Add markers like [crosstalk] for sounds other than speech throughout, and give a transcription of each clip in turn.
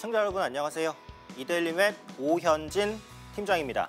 시자 여러분 안녕하세요. 이데일리맵 오현진 팀장입니다.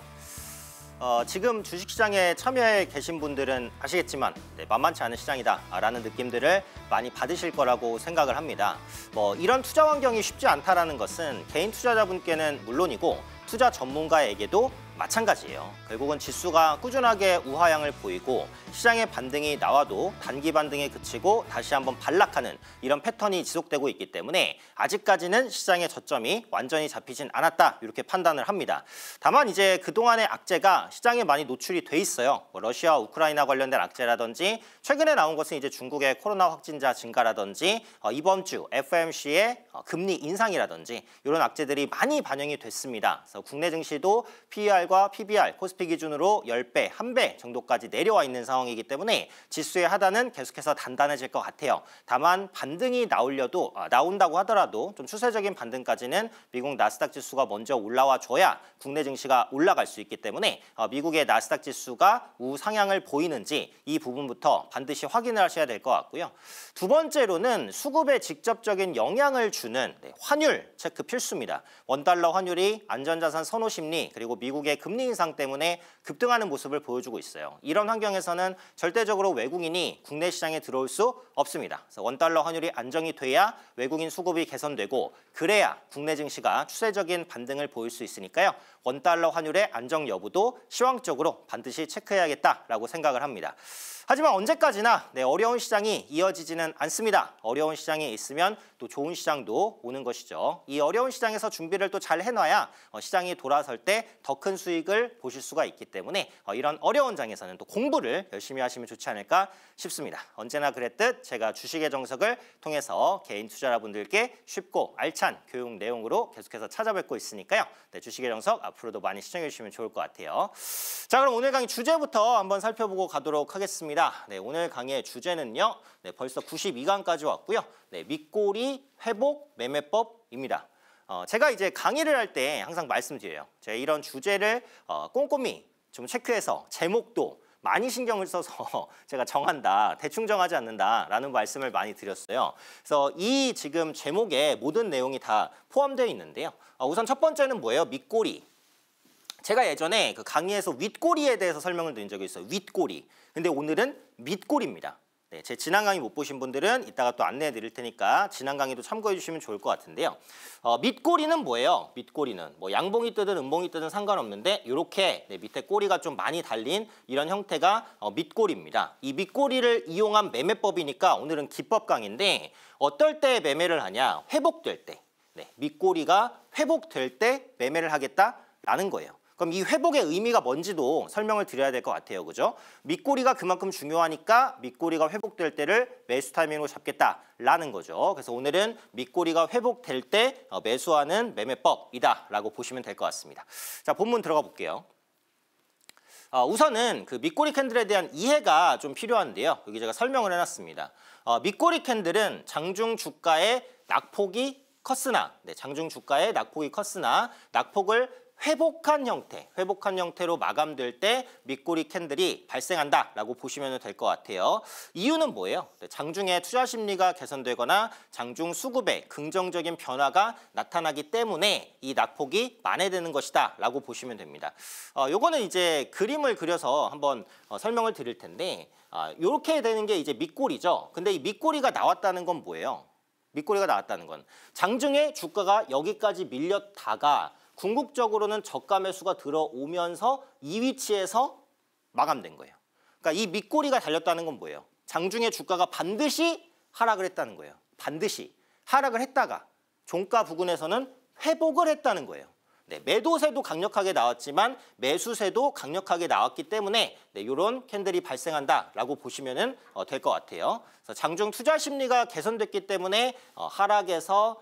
어, 지금 주식시장에 참여해 계신 분들은 아시겠지만 네, 만만치 않은 시장이다라는 느낌들을 많이 받으실 거라고 생각을 합니다. 뭐 이런 투자 환경이 쉽지 않다라는 것은 개인 투자자분께는 물론이고 투자 전문가에게도 마찬가지예요. 결국은 지수가 꾸준하게 우하향을 보이고 시장의 반등이 나와도 단기 반등에 그치고 다시 한번 반락하는 이런 패턴이 지속되고 있기 때문에 아직까지는 시장의 저점이 완전히 잡히진 않았다 이렇게 판단을 합니다. 다만 이제 그동안의 악재가 시장에 많이 노출이 돼 있어요. 뭐 러시아, 우크라이나 관련된 악재라든지 최근에 나온 것은 이제 중국의 코로나 확진자 증가라든지 어, 이번 주 FMC의 어, 금리 인상이라든지 이런 악재들이 많이 반영이 됐습니다. 그래서 국내 증시도 PER PBR과 PBR, 코스피 기준으로 10배, 1배 정도까지 내려와 있는 상황이기 때문에 지수의 하단은 계속해서 단단해질 것 같아요. 다만 반등이 나올려도 아, 나온다고 하더라도 좀 추세적인 반등까지는 미국 나스닥 지수가 먼저 올라와 줘야 국내 증시가 올라갈 수 있기 때문에 어, 미국의 나스닥 지수가 우상향을 보이는지 이 부분부터 반드시 확인을 하셔야 될 것 같고요. 두 번째로는 수급에 직접적인 영향을 주는 네, 환율 체크 필수입니다. 원달러 환율이 안전자산 선호 심리 그리고 미국의 금리 인상 때문에 급등하는 모습을 보여주고 있어요. 이런 환경에서는 절대적으로 외국인이 국내 시장에 들어올 수 없습니다. 원달러 환율이 안정이 돼야 외국인 수급이 개선되고 그래야 국내 증시가 추세적인 반등을 보일 수 있으니까요. 원달러 환율의 안정 여부도 시황적으로 반드시 체크해야겠다라고 생각을 합니다. 하지만 언제까지나 네, 어려운 시장이 이어지지는 않습니다. 어려운 시장이 있으면 또 좋은 시장도 오는 것이죠. 이 어려운 시장에서 준비를 또 잘 해놔야 어, 시장이 돌아설 때 더 큰 수익을 보실 수가 있기 때문에 어, 이런 어려운 장에서는 또 공부를 열심히 하시면 좋지 않을까 싶습니다. 언제나 그랬듯 제가 주식의 정석을 통해서 개인 투자자분들께 쉽고 알찬 교육 내용으로 계속해서 찾아뵙고 있으니까요. 네, 주식의 정석 앞으로도 많이 시청해 주시면 좋을 것 같아요. 자 그럼 오늘 강의 주제부터 한번 살펴보고 가도록 하겠습니다. 있습니다. 네, 오늘 강의 의 주제는요. 네, 벌써 92강까지 왔고요. 네, 밑꼬리 회복 매매법입니다. 어, 제가 이제 강의를 할 때 항상 말씀드려요. 제가 이런 주제를 어, 꼼꼼히 좀 체크해서 제목도 많이 신경을 써서 [laughs] 제가 정한다, 대충 정하지 않는다라는 말씀을 많이 드렸어요. 그래서 이 지금 제목에 모든 내용이 다 포함되어 있는데요. 어, 우선 첫 번째는 뭐예요? 밑꼬리 제가 예전에 그 강의에서 윗꼬리에 대해서 설명을 드린 적이 있어요. 윗꼬리. 근데 오늘은 밑꼬리입니다. 네, 제 지난 강의 못 보신 분들은 이따가 또 안내해 드릴 테니까 지난 강의도 참고해 주시면 좋을 것 같은데요. 어, 밑꼬리는 뭐예요? 밑꼬리는 뭐 양봉이 뜨든 음봉이 뜨든 상관없는데 이렇게 네, 밑에 꼬리가 좀 많이 달린 이런 형태가 어, 밑꼬리입니다. 이 밑꼬리를 이용한 매매법이니까 오늘은 기법 강의인데 어떨 때 매매를 하냐? 회복될 때. 네, 밑꼬리가 회복될 때 매매를 하겠다라는 거예요. 그럼 이 회복의 의미가 뭔지도 설명을 드려야 될 것 같아요. 그죠? 밑꼬리가 그만큼 중요하니까 밑꼬리가 회복될 때를 매수 타이밍으로 잡겠다라는 거죠. 그래서 오늘은 밑꼬리가 회복될 때 어, 매수하는 매매법이다라고 보시면 될 것 같습니다. 자, 본문 들어가 볼게요. 어, 우선은 그 밑꼬리 캔들에 대한 이해가 좀 필요한데요. 여기 제가 설명을 해놨습니다. 어, 밑꼬리 캔들은 장중 주가의 낙폭이 컸으나 네, 장중 주가의 낙폭이 컸으나 낙폭을 회복한 형태, 회복한 형태로 마감될 때 밑꼬리 캔들이 발생한다라고 보시면 될 것 같아요. 이유는 뭐예요? 네, 장중에 투자 심리가 개선되거나 장중 수급에 긍정적인 변화가 나타나기 때문에 이 낙폭이 만회되는 것이다 라고 보시면 됩니다. 어, 요거는 이제 그림을 그려서 한번 어, 설명을 드릴 텐데 이렇게 아, 되는 게 이제 밑꼬리죠. 근데 이 밑꼬리가 나왔다는 건 뭐예요? 밑꼬리가 나왔다는 건 장중에 주가가 여기까지 밀렸다가 궁극적으로는 저가 매수가 들어오면서 이 위치에서 마감된 거예요. 그러니까 이 밑꼬리가 달렸다는 건 뭐예요? 장중에 주가가 반드시 하락을 했다는 거예요. 반드시 하락을 했다가 종가 부근에서는 회복을 했다는 거예요. 네, 매도세도 강력하게 나왔지만 매수세도 강력하게 나왔기 때문에 네, 이런 캔들이 발생한다라고 보시면 어, 될것 같아요. 장중 투자 심리가 개선됐기 때문에 어, 하락에서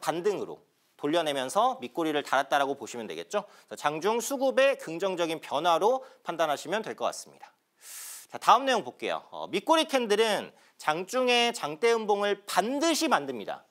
반등으로 돌려내면서 밑꼬리를 달았다라고 보시면 되겠죠. 장중 수급의 긍정적인 변화로 판단하시면 될 것 같습니다. 자, 다음 내용 볼게요. 어, 밑꼬리 캔들은 장중에 장대 음봉을 반드시 만듭니다.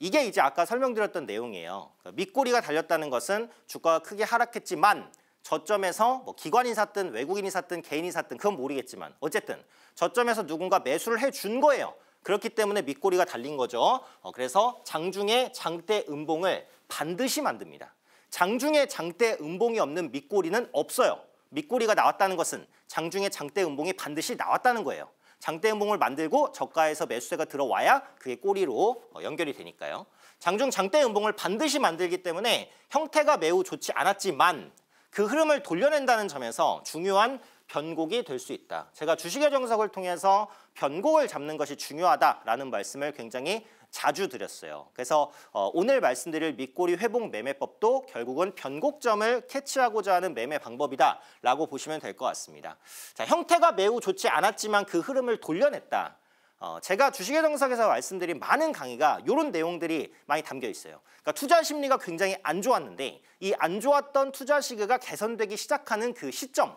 이게 이제 아까 설명드렸던 내용이에요. 그 밑꼬리가 달렸다는 것은 주가가 크게 하락했지만 저점에서 뭐 기관이 샀든 외국인이 샀든 개인이 샀든 그건 모르겠지만 어쨌든 저점에서 누군가 매수를 해 준 거예요. 그렇기 때문에 밑꼬리가 달린 거죠. 어, 그래서 장중에 장대 음봉을 반드시 만듭니다. 장중에 장대 음봉이 없는 밑꼬리는 없어요. 밑꼬리가 나왔다는 것은 장중에 장대 음봉이 반드시 나왔다는 거예요. 장대 음봉을 만들고 저가에서 매수세가 들어와야 그게 꼬리로 어, 연결이 되니까요. 장중 장대 음봉을 반드시 만들기 때문에 형태가 매우 좋지 않았지만 그 흐름을 돌려낸다는 점에서 중요한 변곡이 될 수 있다. 제가 주식의 정석을 통해서 변곡을 잡는 것이 중요하다라는 말씀을 굉장히 자주 드렸어요. 그래서 어, 오늘 말씀드릴 밑꼬리 회복 매매법도 결국은 변곡점을 캐치하고자 하는 매매 방법이다라고 보시면 될 것 같습니다. 자, 형태가 매우 좋지 않았지만 그 흐름을 돌려냈다. 어, 제가 주식의 정석에서 말씀드린 많은 강의가 이런 내용들이 많이 담겨 있어요. 그러니까 투자 심리가 굉장히 안 좋았는데 이 안 좋았던 투자 시기가 개선되기 시작하는 그 시점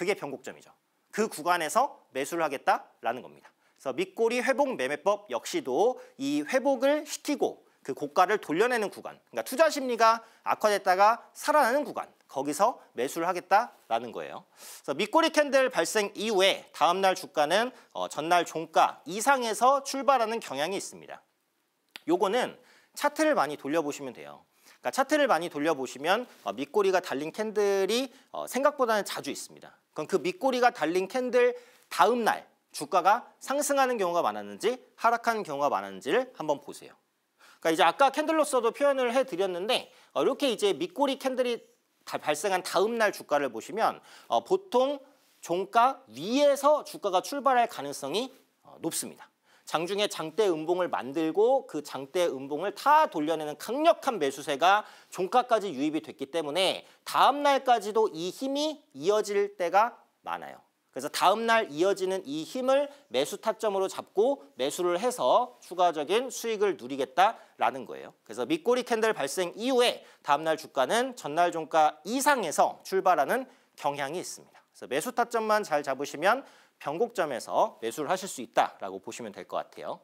그게 변곡점이죠. 그 구간에서 매수를 하겠다라는 겁니다. 그래서 밑꼬리 회복 매매법 역시도 이 회복을 시키고 그 고가를 돌려내는 구간 그러니까 투자 심리가 악화됐다가 살아나는 구간 거기서 매수를 하겠다라는 거예요. 그래서 밑꼬리 캔들 발생 이후에 다음날 주가는 어, 전날 종가 이상에서 출발하는 경향이 있습니다. 요거는 차트를 많이 돌려보시면 돼요. 그러니까 차트를 많이 돌려보시면 어, 밑꼬리가 달린 캔들이 어, 생각보다는 자주 있습니다. 그럼 그 밑꼬리가 달린 캔들 다음 날 주가가 상승하는 경우가 많았는지 하락하는 경우가 많았는지를 한번 보세요. 그러니까 이제 아까 캔들로서도 표현을 해드렸는데 어, 이렇게 이제 밑꼬리 캔들이 발생한 다음 날 주가를 보시면 어, 보통 종가 위에서 주가가 출발할 가능성이 어, 높습니다. 장중에 장대 음봉을 만들고 그 장대 음봉을 다 돌려내는 강력한 매수세가 종가까지 유입이 됐기 때문에 다음 날까지도 이 힘이 이어질 때가 많아요. 그래서 다음 날 이어지는 이 힘을 매수 타점으로 잡고 매수를 해서 추가적인 수익을 누리겠다라는 거예요. 그래서 밑꼬리 캔들 발생 이후에 다음 날 주가는 전날 종가 이상에서 출발하는 경향이 있습니다. 그래서 매수 타점만 잘 잡으시면 변곡점에서 매수를 하실 수 있다라고 보시면 될 것 같아요.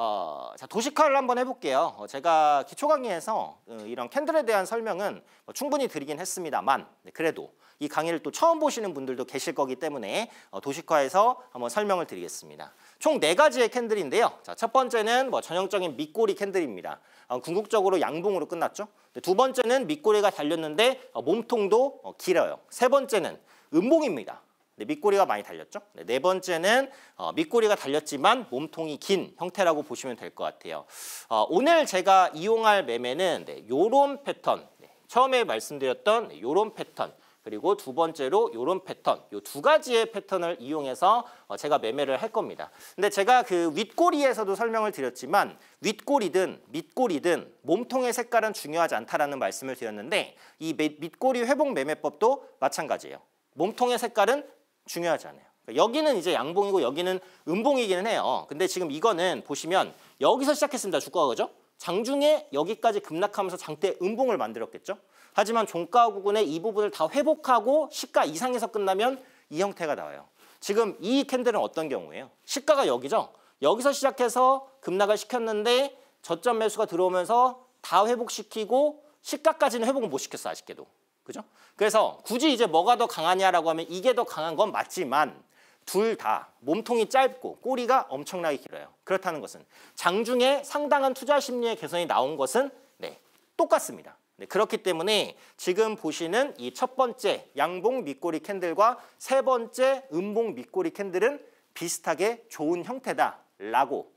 어, 자 도시카를 한번 해볼게요. 어, 제가 기초 강의에서 어, 이런 캔들에 대한 설명은 뭐 충분히 드리긴 했습니다만 네, 그래도 이 강의를 또 처음 보시는 분들도 계실 거기 때문에 어, 도시카에서 한번 설명을 드리겠습니다. 총 네 가지의 캔들인데요. 자, 첫 번째는 뭐 전형적인 밑꼬리 캔들입니다. 어, 궁극적으로 양봉으로 끝났죠. 네, 두 번째는 밑꼬리가 달렸는데 어, 몸통도 어, 길어요. 세 번째는 음봉입니다. 네, 밑꼬리가 많이 달렸죠. 네, 네 번째는 어, 밑꼬리가 달렸지만 몸통이 긴 형태라고 보시면 될 것 같아요. 어, 오늘 제가 이용할 매매는 네, 요런 패턴, 네, 처음에 말씀드렸던 네, 요런 패턴, 그리고 두 번째로 요런 패턴, 요두 가지의 패턴을 이용해서 어, 제가 매매를 할 겁니다. 근데 제가 그 윗꼬리에서도 설명을 드렸지만 윗꼬리든 밑꼬리든 몸통의 색깔은 중요하지 않다라는 말씀을 드렸는데 이 밑꼬리 회복 매매법도 마찬가지예요. 몸통의 색깔은 중요하지 않아요. 그러니까 여기는 이제 양봉이고 여기는 음봉이기는 해요. 근데 지금 이거는 보시면 여기서 시작했습니다. 주가가 그죠? 장중에 여기까지 급락하면서 장대 음봉을 만들었겠죠. 하지만 종가 구간의 이 부분을 다 회복하고 시가 이상에서 끝나면 이 형태가 나와요. 지금 이 캔들은 어떤 경우예요? 시가가 여기죠. 여기서 시작해서 급락을 시켰는데 저점 매수가 들어오면서 다 회복시키고 시가까지는 회복을 못 시켰어 아쉽게도. 그죠? 그래서 굳이 이제 뭐가 더 강하냐라고 하면 이게 더 강한 건 맞지만 둘 다 몸통이 짧고 꼬리가 엄청나게 길어요. 그렇다는 것은 장중에 상당한 투자 심리의 개선이 나온 것은 네, 똑같습니다. 네, 그렇기 때문에 지금 보시는 이 첫 번째 양봉 밑꼬리 캔들과 세 번째 음봉 밑꼬리 캔들은 비슷하게 좋은 형태다라고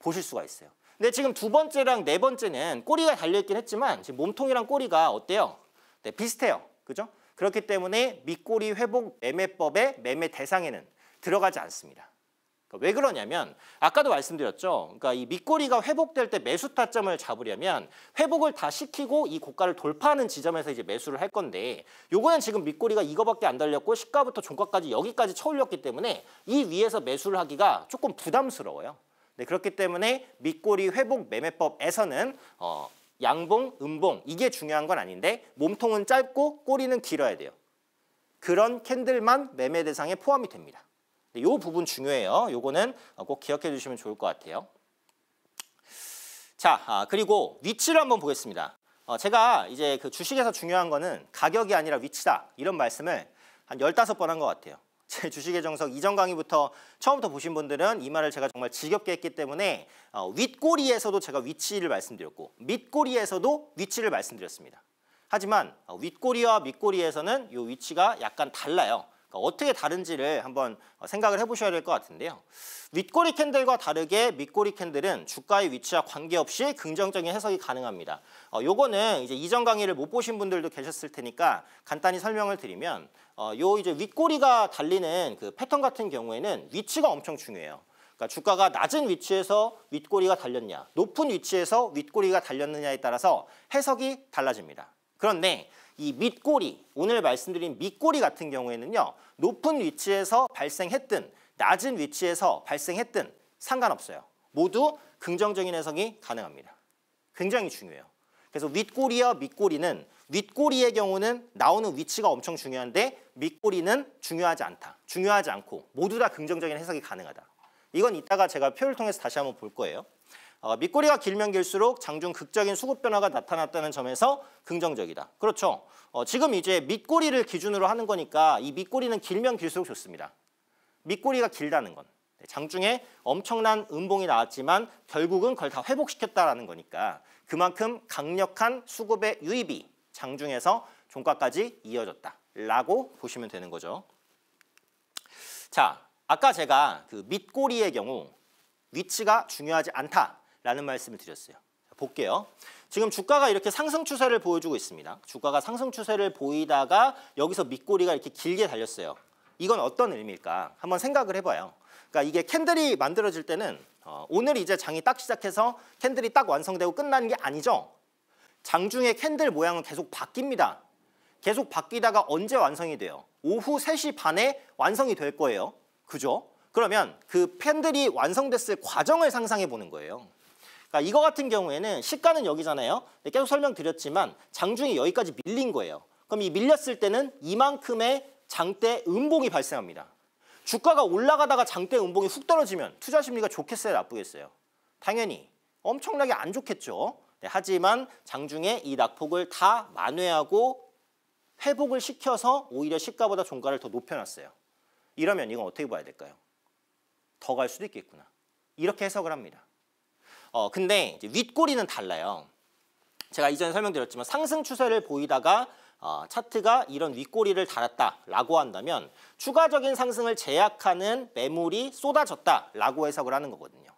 보실 수가 있어요. 근데 지금 두 번째랑 네 번째는 꼬리가 달려있긴 했지만 지금 몸통이랑 꼬리가 어때요? 네, 비슷해요. 그죠? 그렇기 때문에 밑꼬리 회복 매매법의 매매 대상에는 들어가지 않습니다. 그러니까 왜 그러냐면 아까도 말씀드렸죠. 그러니까 이 밑꼬리가 회복될 때 매수 타점을 잡으려면 회복을 다 시키고 이 고가를 돌파하는 지점에서 이제 매수를 할 건데 요거는 지금 밑꼬리가 이거밖에 안 달렸고 시가부터 종가까지 여기까지 쳐올렸기 때문에 이 위에서 매수를 하기가 조금 부담스러워요. 네, 그렇기 때문에 밑꼬리 회복 매매법에서는 어, 양봉, 음봉 이게 중요한 건 아닌데 몸통은 짧고 꼬리는 길어야 돼요. 그런 캔들만 매매 대상에 포함이 됩니다. 이 부분 중요해요. 요거는 꼭 기억해 주시면 좋을 것 같아요. 자, 아, 그리고 위치를 한번 보겠습니다. 어, 제가 이제 그 주식에서 중요한 거는 가격이 아니라 위치다 이런 말씀을 한1 5번한 것 같아요. 제 주식의 정석 이전 강의부터 처음부터 보신 분들은 이 말을 제가 정말 지겹게 했기 때문에 어, 윗꼬리에서도 제가 위치를 말씀드렸고 밑꼬리에서도 위치를 말씀드렸습니다. 하지만 어, 윗꼬리와 밑꼬리에서는 이 위치가 약간 달라요. 그러니까 어떻게 다른지를 한번 어, 생각을 해보셔야 될 것 같은데요. 윗꼬리 캔들과 다르게 밑꼬리 캔들은 주가의 위치와 관계없이 긍정적인 해석이 가능합니다. 어, 요거는 이제 이전 강의를 못 보신 분들도 계셨을 테니까 간단히 설명을 드리면 어, 요 이제 윗꼬리가 달리는 그 패턴 같은 경우에는 위치가 엄청 중요해요. 그러니까 주가가 낮은 위치에서 윗꼬리가 달렸냐, 높은 위치에서 윗꼬리가 달렸느냐에 따라서 해석이 달라집니다. 그런데 이 밑꼬리, 오늘 말씀드린 밑꼬리 같은 경우에는요. 높은 위치에서 발생했든 낮은 위치에서 발생했든 상관없어요. 모두 긍정적인 해석이 가능합니다. 굉장히 중요해요. 그래서 윗꼬리와 밑꼬리는 윗꼬리의 경우는 나오는 위치가 엄청 중요한데 밑꼬리는 중요하지 않다. 중요하지 않고 모두 다 긍정적인 해석이 가능하다. 이건 이따가 제가 표를 통해서 다시 한번 볼 거예요. 어, 밑꼬리가 길면 길수록 장중 극적인 수급 변화가 나타났다는 점에서 긍정적이다. 그렇죠. 어, 지금 이제 밑꼬리를 기준으로 하는 거니까 이 밑꼬리는 길면 길수록 좋습니다. 밑꼬리가 길다는 건. 네, 장중에 엄청난 음봉이 나왔지만 결국은 그걸 다 회복시켰다라는 거니까 그만큼 강력한 수급의 유입이 장중에서 종가까지 이어졌다라고 보시면 되는 거죠. 자, 아까 제가 그 밑꼬리의 경우 위치가 중요하지 않다. 라는 말씀을 드렸어요. 볼게요. 지금 주가가 이렇게 상승 추세를 보여주고 있습니다. 주가가 상승 추세를 보이다가 여기서 밑꼬리가 이렇게 길게 달렸어요. 이건 어떤 의미일까? 한번 생각을 해봐요. 그러니까 이게 캔들이 만들어질 때는 어, 오늘 이제 장이 딱 시작해서 캔들이 딱 완성되고 끝나는 게 아니죠. 장중에 캔들 모양은 계속 바뀝니다. 계속 바뀌다가 언제 완성이 돼요? 오후 3시 반에 완성이 될 거예요. 그죠? 그러면 그 캔들이 완성됐을 과정을 상상해 보는 거예요. 그러니까 이거 같은 경우에는 시가는 여기잖아요. 계속 설명드렸지만 장중이 여기까지 밀린 거예요. 그럼 이 밀렸을 때는 이만큼의 장대 음봉이 발생합니다. 주가가 올라가다가 장대 음봉이 훅 떨어지면 투자 심리가 좋겠어요, 나쁘겠어요? 당연히 엄청나게 안 좋겠죠. 네, 하지만 장중에 이 낙폭을 다 만회하고 회복을 시켜서 오히려 시가보다 종가를 더 높여놨어요. 이러면 이건 어떻게 봐야 될까요? 더 갈 수도 있겠구나. 이렇게 해석을 합니다. 어, 근데 윗꼬리는 달라요. 제가 이전에 설명드렸지만 상승 추세를 보이다가 어, 차트가 이런 윗꼬리를 달았다라고 한다면 추가적인 상승을 제약하는 매물이 쏟아졌다라고 해석을 하는 거거든요.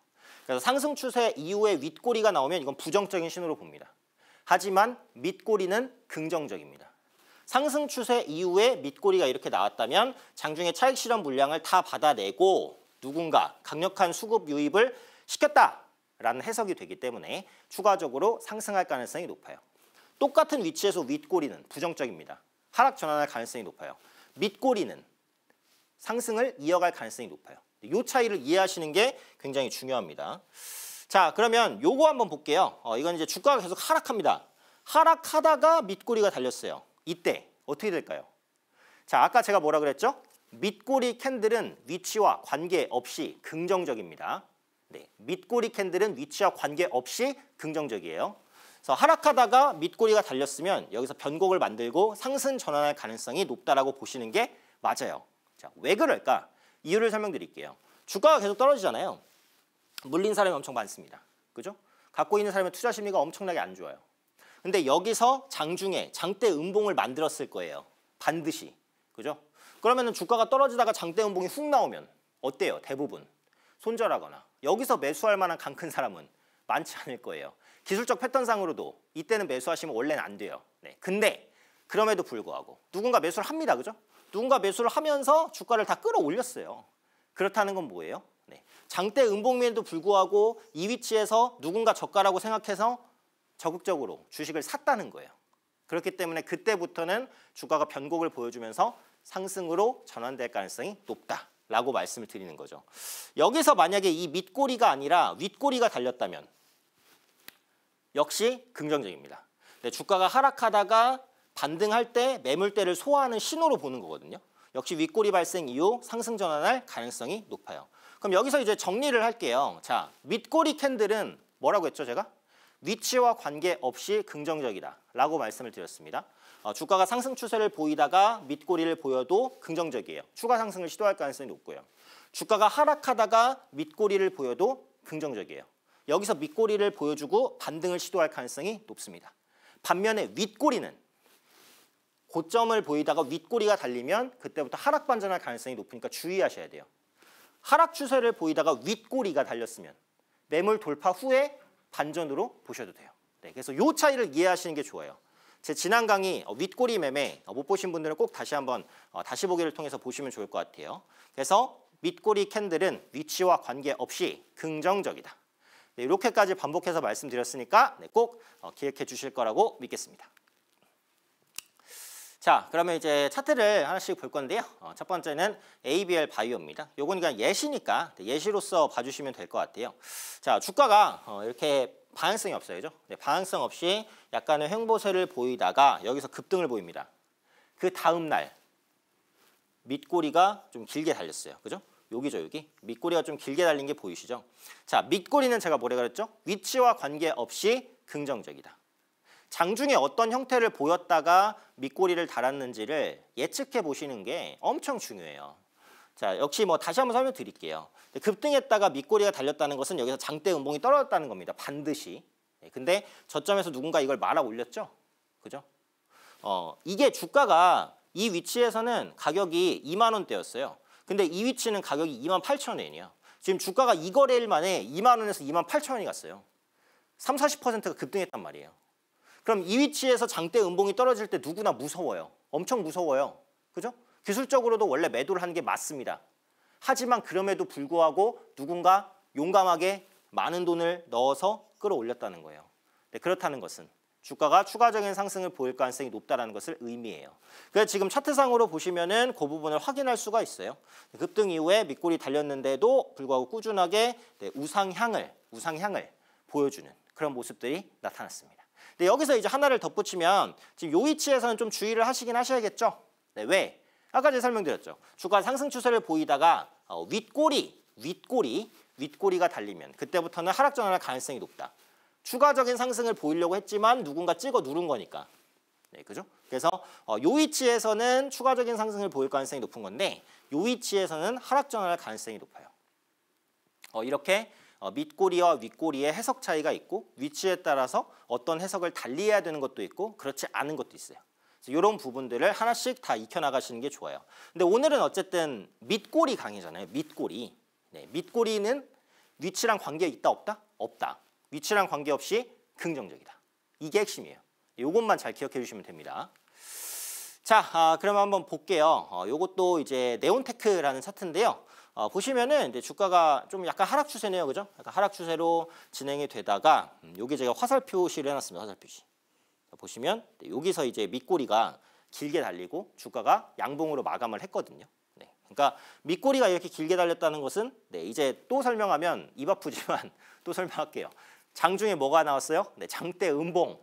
그래서 상승 추세 이후에 윗꼬리가 나오면 이건 부정적인 신호로 봅니다. 하지만 밑꼬리는 긍정적입니다. 상승 추세 이후에 밑꼬리가 이렇게 나왔다면 장중에 차익 실현 물량을 다 받아내고 누군가 강력한 수급 유입을 시켰다 라는 해석이 되기 때문에 추가적으로 상승할 가능성이 높아요. 똑같은 위치에서 윗꼬리는 부정적입니다. 하락 전환할 가능성이 높아요. 밑꼬리는 상승을 이어갈 가능성이 높아요. 이 차이를 이해하시는 게 굉장히 중요합니다. 자 그러면 요거 한번 볼게요. 어, 이건 이제 주가가 계속 하락합니다. 하락하다가 밑꼬리가 달렸어요. 이때 어떻게 될까요? 자 아까 제가 뭐라 그랬죠? 밑꼬리 캔들은 위치와 관계없이 긍정적입니다. 네, 밑꼬리 캔들은 위치와 관계없이 긍정적이에요. 그래서 하락하다가 밑꼬리가 달렸으면 여기서 변곡을 만들고 상승 전환할 가능성이 높다라고 보시는 게 맞아요. 자, 왜 그럴까? 이유를 설명드릴게요. 주가가 계속 떨어지잖아요. 물린 사람이 엄청 많습니다. 그죠? 갖고 있는 사람의 투자 심리가 엄청나게 안 좋아요. 근데 여기서 장중에 장대 음봉을 만들었을 거예요. 반드시. 그죠? 그러면 주가가 떨어지다가 장대 음봉이 훅 나오면 어때요? 대부분 손절하거나 여기서 매수할 만한 강 큰 사람은 많지 않을 거예요. 기술적 패턴상으로도 이때는 매수하시면 원래는 안 돼요. 네. 근데 그럼에도 불구하고 누군가 매수를 합니다. 그죠? 누군가 매수를 하면서 주가를 다 끌어올렸어요. 그렇다는 건 뭐예요? 네. 장대 은봉면에도 불구하고 이 위치에서 누군가 저가라고 생각해서 적극적으로 주식을 샀다는 거예요. 그렇기 때문에 그때부터는 주가가 변곡을 보여주면서 상승으로 전환될 가능성이 높다. 라고 말씀을 드리는 거죠. 여기서 만약에 이 밑꼬리가 아니라 윗꼬리가 달렸다면 역시 긍정적입니다. 네, 주가가 하락하다가 반등할 때 매물대를 소화하는 신호로 보는 거거든요. 역시 윗꼬리 발생 이후 상승 전환할 가능성이 높아요. 그럼 여기서 이제 정리를 할게요. 자, 윗꼬리 캔들은 뭐라고 했죠 제가? 위치와 관계없이 긍정적이다 라고 말씀을 드렸습니다. 어, 주가가 상승 추세를 보이다가 밑꼬리를 보여도 긍정적이에요. 추가 상승을 시도할 가능성이 높고요. 주가가 하락하다가 밑꼬리를 보여도 긍정적이에요. 여기서 밑꼬리를 보여주고 반등을 시도할 가능성이 높습니다. 반면에 윗꼬리는 고점을 보이다가 윗꼬리가 달리면 그때부터 하락 반전할 가능성이 높으니까 주의하셔야 돼요. 하락 추세를 보이다가 윗꼬리가 달렸으면 매물 돌파 후에 반전으로 보셔도 돼요. 네, 그래서 이 차이를 이해하시는 게 좋아요. 제 지난 강의 어, 윗꼬리 매매 어, 못 보신 분들은 꼭 다시 한번 어, 다시 보기를 통해서 보시면 좋을 것 같아요. 그래서 윗꼬리 캔들은 위치와 관계없이 긍정적이다. 네, 이렇게까지 반복해서 말씀드렸으니까 네, 꼭 기억해 주실 거라고 믿겠습니다. 자, 그러면 이제 차트를 하나씩 볼 건데요. 첫 번째는 ABL 바이오입니다. 요건 그냥 예시니까 네, 예시로서 봐주시면 될 것 같아요. 자, 주가가 이렇게 방향성이 없어요. 그죠? 네, 방향성 없이 약간의 횡보세를 보이다가 여기서 급등을 보입니다. 그 다음 날 밑꼬리가 좀 길게 달렸어요. 그죠? 여기죠, 여기. 밑꼬리가 좀 길게 달린 게 보이시죠? 자, 밑꼬리는 제가 뭐라 그랬죠? 위치와 관계없이 긍정적이다. 장중에 어떤 형태를 보였다가 밑꼬리를 달았는지를 예측해 보시는 게 엄청 중요해요. 자, 역시 뭐 다시 한번 설명드릴게요. 급등했다가 밑꼬리가 달렸다는 것은 여기서 장대 음봉이 떨어졌다는 겁니다. 반드시. 예, 근데 저점에서 누군가 이걸 말아 올렸죠? 그죠? 어, 이게 주가가 이 위치에서는 가격이 2만 원대였어요. 근데 이 위치는 가격이 2만 8천 원이에요. 지금 주가가 이 거래일 만에 2만 원에서 2만 8천 원이 갔어요. 3, 40%가 급등했단 말이에요. 그럼 이 위치에서 장대 음봉이 떨어질 때 누구나 무서워요. 엄청 무서워요. 그죠? 기술적으로도 원래 매도를 하는 게 맞습니다. 하지만 그럼에도 불구하고 누군가 용감하게 많은 돈을 넣어서 끌어올렸다는 거예요. 네, 그렇다는 것은 주가가 추가적인 상승을 보일 가능성이 높다는 것을 의미해요. 그래서 지금 차트상으로 보시면은 그 부분을 확인할 수가 있어요. 급등 이후에 밑골이 달렸는데도 불구하고 꾸준하게 네, 우상향을 우상향을 보여주는 그런 모습들이 나타났습니다. 근데 여기서 이제 하나를 덧붙이면 지금 요 위치에서는 좀 주의를 하시긴 하셔야겠죠. 네, 왜? 아까 제가 설명드렸죠. 주가 상승 추세를 보이다가 어, 윗꼬리, 윗꼬리, 윗꼬리가 달리면 그때부터는 하락 전환할 가능성이 높다. 추가적인 상승을 보이려고 했지만 누군가 찍어 누른 거니까. 네, 그죠? 그래서 어, 요 위치에서는 추가적인 상승을 보일 가능성이 높은 건데 요 위치에서는 하락 전환할 가능성이 높아요. 어, 이렇게 어, 밑꼬리와 윗꼬리의 해석 차이가 있고 위치에 따라서 어떤 해석을 달리 해야 되는 것도 있고 그렇지 않은 것도 있어요. 이런 부분들을 하나씩 다 익혀나가시는 게 좋아요. 근데 오늘은 어쨌든 밑꼬리 강의잖아요. 밑꼬리. 네, 밑꼬리는 위치랑 관계 있다 없다? 없다. 위치랑 관계없이 긍정적이다. 이게 핵심이에요. 이것만 잘 기억해 주시면 됩니다. 자, 아, 그러면 한번 볼게요. 어, 이것도 이제 네온테크라는 차트인데요. 어, 보시면은 이제 주가가 좀 약간 하락 추세네요, 그죠? 약간 하락 추세로 진행이 되다가 음, 여기 제가 화살표시를 해놨습니다. 화살표시. 보시면 여기서 이제 밑꼬리가 길게 달리고 주가가 양봉으로 마감을 했거든요. 네. 그러니까 밑꼬리가 이렇게 길게 달렸다는 것은 네, 이제 또 설명하면 입 아프지만 [laughs] 또 설명할게요. 장중에 뭐가 나왔어요? 네, 장대 음봉.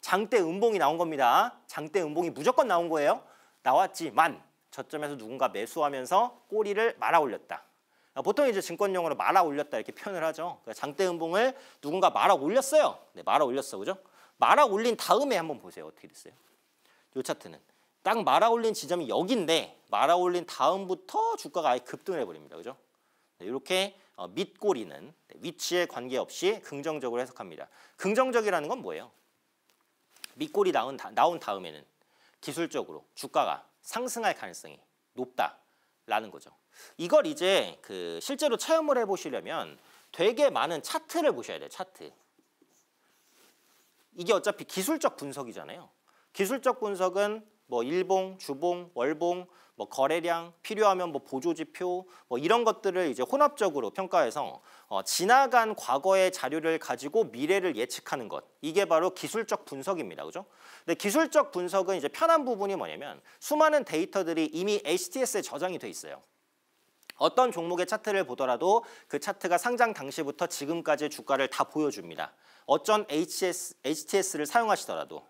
장대 음봉이 나온 겁니다. 장대 음봉이 무조건 나온 거예요. 나왔지만 저점에서 누군가 매수하면서 꼬리를 말아 올렸다. 아, 보통 이제 증권 용으로 말아 올렸다 이렇게 표현을 하죠. 그러니까 장대 음봉을 누군가 말아 올렸어요. 네, 말아 올렸어. 그죠? 말아 올린 다음에 한번 보세요. 어떻게 됐어요? 요 차트는. 딱 말아 올린 지점이 여기인데 말아 올린 다음부터 주가가 아예 급등을 해버립니다. 그죠? 이렇게 네, 어, 밑꼬리는 네, 위치에 관계없이 긍정적으로 해석합니다. 긍정적이라는 건 뭐예요? 밑꼬리 나온, 나온 다음에는 기술적으로 주가가 상승할 가능성이 높다라는 거죠. 이걸 이제 그 실제로 체험을 해보시려면 되게 많은 차트를 보셔야 돼요. 차트. 이게 어차피 기술적 분석이잖아요. 기술적 분석은 뭐 일봉, 주봉, 월봉, 뭐 거래량, 필요하면 뭐 보조지표 뭐 이런 것들을 이제 혼합적으로 평가해서 어, 지나간 과거의 자료를 가지고 미래를 예측하는 것 이게 바로 기술적 분석입니다, 그죠? 근데 기술적 분석은 이제 편한 부분이 뭐냐면 수많은 데이터들이 이미 HTS에 저장이 돼 있어요. 어떤 종목의 차트를 보더라도 그 차트가 상장 당시부터 지금까지의 주가를 다 보여줍니다. 어쩐 HS, HTS를 사용하시더라도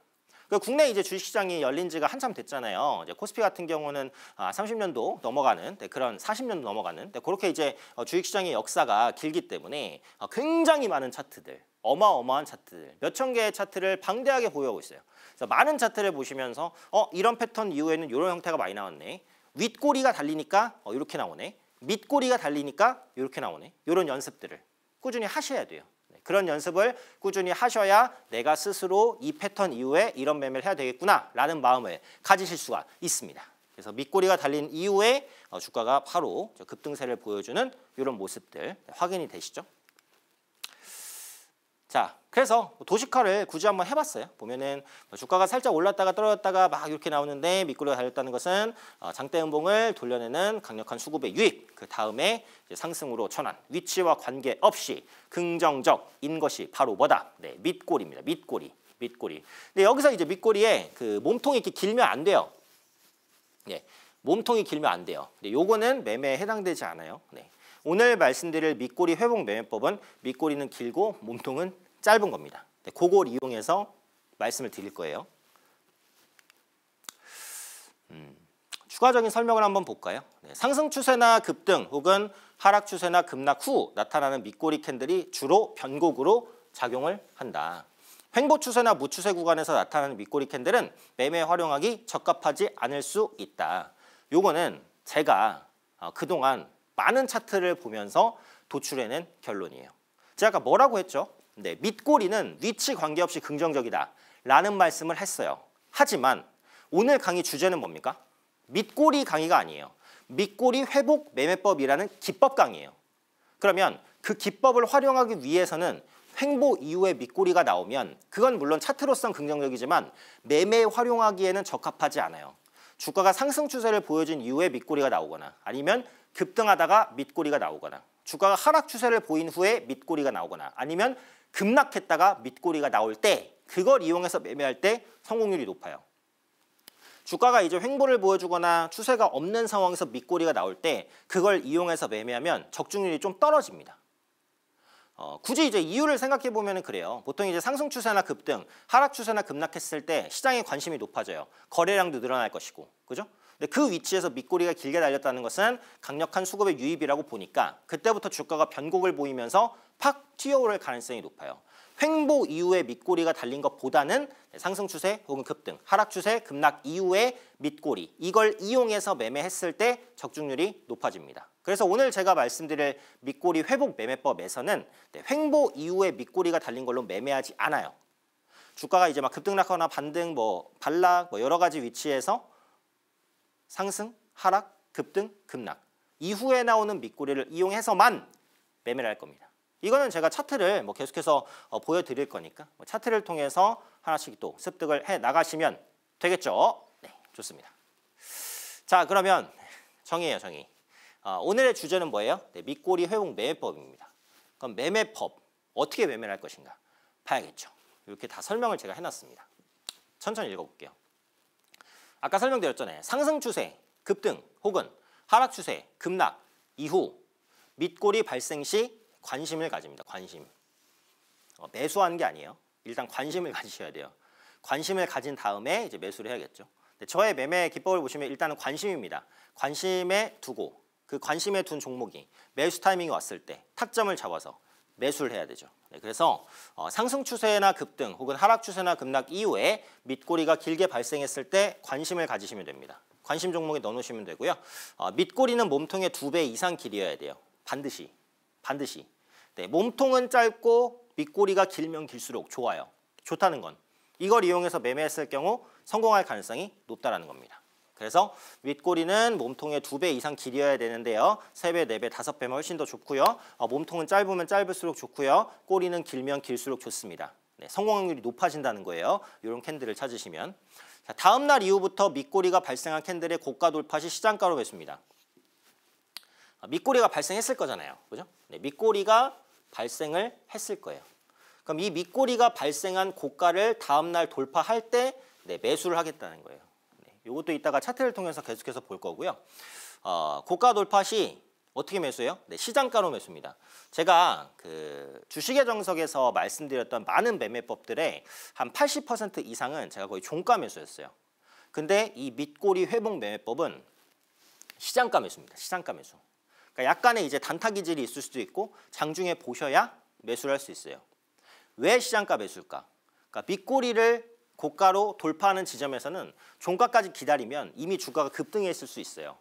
그 국내 이제 주식시장이 열린 지가 한참 됐잖아요. 이제 코스피 같은 경우는 30년도 아, 넘어가는 네, 그런 40년도 넘어가는 네, 그렇게 이제 어, 주식시장의 역사가 길기 때문에 어, 굉장히 많은 차트들 어마어마한 차트들 몇천 개의 차트를 방대하게 보유하고 있어요. 그래서 많은 차트를 보시면서 어 이런 패턴 이후에는 이런 형태가 많이 나왔네. 윗꼬리가 달리니까 어, 이렇게 나오네. 밑꼬리가 달리니까 이렇게 나오네. 이런 연습들을 꾸준히 하셔야 돼요. 네, 그런 연습을 꾸준히 하셔야 내가 스스로 이 패턴 이후에 이런 매매를 해야 되겠구나라는 마음을 가지실 수가 있습니다. 그래서 밑꼬리가 달린 이후에 어, 주가가 바로 급등세를 보여주는 이런 모습들 확인이 되시죠? 자, 그래서 도시화를 굳이 한번 해봤어요. 보면은 뭐 주가가 살짝 올랐다가 떨어졌다가 막 이렇게 나오는데 밑구리가 달렸다는 것은 어, 장대 음봉을 돌려내는 강력한 수급의 유입, 그 다음에 상승으로 전환, 위치와 관계없이 긍정적인 것이 바로 뭐다? 네, 밑골입니다. 밑골이. 밑골이. 근데 여기서 이제 밑골이에 그 몸통이 이렇게 길면 안 돼요. 예. 몸통이 길면 안 돼요. 근데 요거는 매매에 해당되지 않아요. 네. 오늘 말씀드릴 밑골이 회복 매매법은 밑골이는 길고 몸통은 짧은 겁니다. 네, 그걸 이용해서 말씀을 드릴 거예요. 음, 추가적인 설명을 한번 볼까요? 네, 상승 추세나 급등 혹은 하락 추세나 급락 후 나타나는 밑꼬리 캔들이 주로 변곡으로 작용을 한다. 횡보 추세나 무추세 구간에서 나타나는 밑꼬리 캔들은 매매 활용하기 적합하지 않을 수 있다. 요거는 제가 어, 그동안 많은 차트를 보면서 도출해낸 결론이에요. 제가 아까 뭐라고 했죠? 네, 밑꼬리는 위치 관계없이 긍정적이다 라는 말씀을 했어요. 하지만 오늘 강의 주제는 뭡니까? 밑꼬리 강의가 아니에요. 밑꼬리 회복 매매법이라는 기법 강의예요. 그러면 그 기법을 활용하기 위해서는 횡보 이후에 밑꼬리가 나오면 그건 물론 차트로선 긍정적이지만 매매에 활용하기에는 적합하지 않아요. 주가가 상승 추세를 보여준 이후에 밑꼬리가 나오거나 아니면 급등하다가 밑꼬리가 나오거나 주가가 하락 추세를 보인 후에 밑꼬리가 나오거나 아니면 급락했다가 밑꼬리가 나올 때 그걸 이용해서 매매할 때 성공률이 높아요. 주가가 이제 횡보를 보여주거나 추세가 없는 상황에서 밑꼬리가 나올 때 그걸 이용해서 매매하면 적중률이 좀 떨어집니다. 어, 굳이 이제 이유를 생각해 보면 그래요. 보통 이제 상승 추세나 급등, 하락 추세나 급락했을 때 시장의 관심이 높아져요. 거래량도 늘어날 것이고, 그죠? 근데 그 위치에서 밑꼬리가 길게 달렸다는 것은 강력한 수급의 유입이라고 보니까 그때부터 주가가 변곡을 보이면서 팍 튀어오를 가능성이 높아요. 횡보 이후에 밑꼬리가 달린 것보다는 네, 상승 추세 혹은 급등, 하락 추세, 급락 이후에 밑꼬리 이걸 이용해서 매매했을 때 적중률이 높아집니다. 그래서 오늘 제가 말씀드릴 밑꼬리 회복 매매법에서는 네, 횡보 이후에 밑꼬리가 달린 걸로 매매하지 않아요. 주가가 이제 막 급등락하거나 반등, 뭐 반락, 뭐 여러 가지 위치에서 상승, 하락, 급등, 급락 이후에 나오는 밑꼬리를 이용해서만 매매를 할 겁니다. 이거는 제가 차트를 뭐 계속해서 어, 보여드릴 거니까 뭐 차트를 통해서 하나씩 또 습득을 해 나가시면 되겠죠. 네, 좋습니다. 자 그러면 정의예요 정의. 어, 오늘의 주제는 뭐예요? 네, 밑꼬리 회복 매매법입니다. 그럼 매매법 어떻게 매매를 할 것인가 봐야겠죠. 이렇게 다 설명을 제가 해놨습니다. 천천히 읽어볼게요. 아까 설명드렸잖아요. 상승 추세, 급등 혹은 하락 추세, 급락 이후 밑골이 발생 시 관심을 가집니다. 관심. 어, 매수하는 게 아니에요. 일단 관심을 [laughs] 가지셔야 돼요. 관심을 가진 다음에 이제 매수를 해야겠죠. 저의 매매 기법을 보시면 일단은 관심입니다. 관심에 두고 그 관심에 둔 종목이 매수 타이밍이 왔을 때 타점을 잡아서 매수를 해야 되죠. 네, 그래서 어, 상승 추세나 급등 혹은 하락 추세나 급락 이후에 밑꼬리가 길게 발생했을 때 관심을 가지시면 됩니다. 관심 종목에 넣어놓으시면 되고요. 어, 밑꼬리는 몸통의 두 배 이상 길이어야 돼요. 반드시. 반드시. 네, 몸통은 짧고 밑꼬리가 길면 길수록 좋아요. 좋다는 건 이걸 이용해서 매매했을 경우 성공할 가능성이 높다는 겁니다. 그래서 윗꼬리는 몸통의 두 배 이상 길이어야 되는데요. 세배네배 네 다섯 배면 훨씬 더 좋고요. 어, 몸통은 짧으면 짧을수록 좋고요. 꼬리는 길면 길수록 좋습니다. 네, 성공 확률이 높아진다는 거예요. 이런 캔들을 찾으시면. 자, 다음 날 이후부터 밑꼬리가 발생한 캔들의 고가 돌파시 시장가로 매수입니다. 아, 밑꼬리가 발생했을 거잖아요. 그죠? 네, 밑꼬리가 발생을 했을 거예요. 그럼 이 밑꼬리가 발생한 고가를 다음 날 돌파할 때 네, 매수를 하겠다는 거예요. 이것도 이따가 차트를 통해서 계속해서 볼 거고요. 어, 고가 돌파 시 어떻게 매수해요? 네, 시장가로 매수입니다. 제가 그 주식의 정석에서 말씀드렸던 많은 매매법들의 한 80% 이상은 제가 거의 종가 매수였어요. 근데 이 밑꼬리 회복 매매법은 시장가 매수입니다. 시장가 매수. 그러니까 약간의 이제 단타 기질이 있을 수도 있고 장중에 보셔야 매수를 할 수 있어요. 왜 시장가 매수일까? 그러니까 밑꼬리를 고가로 돌파하는 지점에서는 종가까지 기다리면 이미 주가가 급등했을 수 있어요.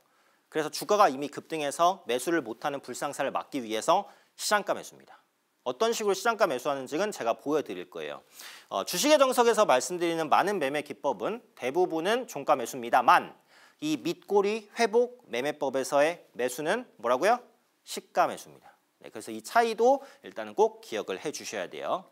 그래서 주가가 이미 급등해서 매수를 못하는 불상사를 막기 위해서 시장가 매수입니다. 어떤 식으로 시장가 매수하는지는 제가 보여드릴 거예요. 어, 주식의 정석에서 말씀드리는 많은 매매 기법은 대부분은 종가 매수입니다만 이 밑꼬리 회복 매매법에서의 매수는 뭐라고요? 시가 매수입니다. 네, 그래서 이 차이도 일단은 꼭 기억을 해주셔야 돼요.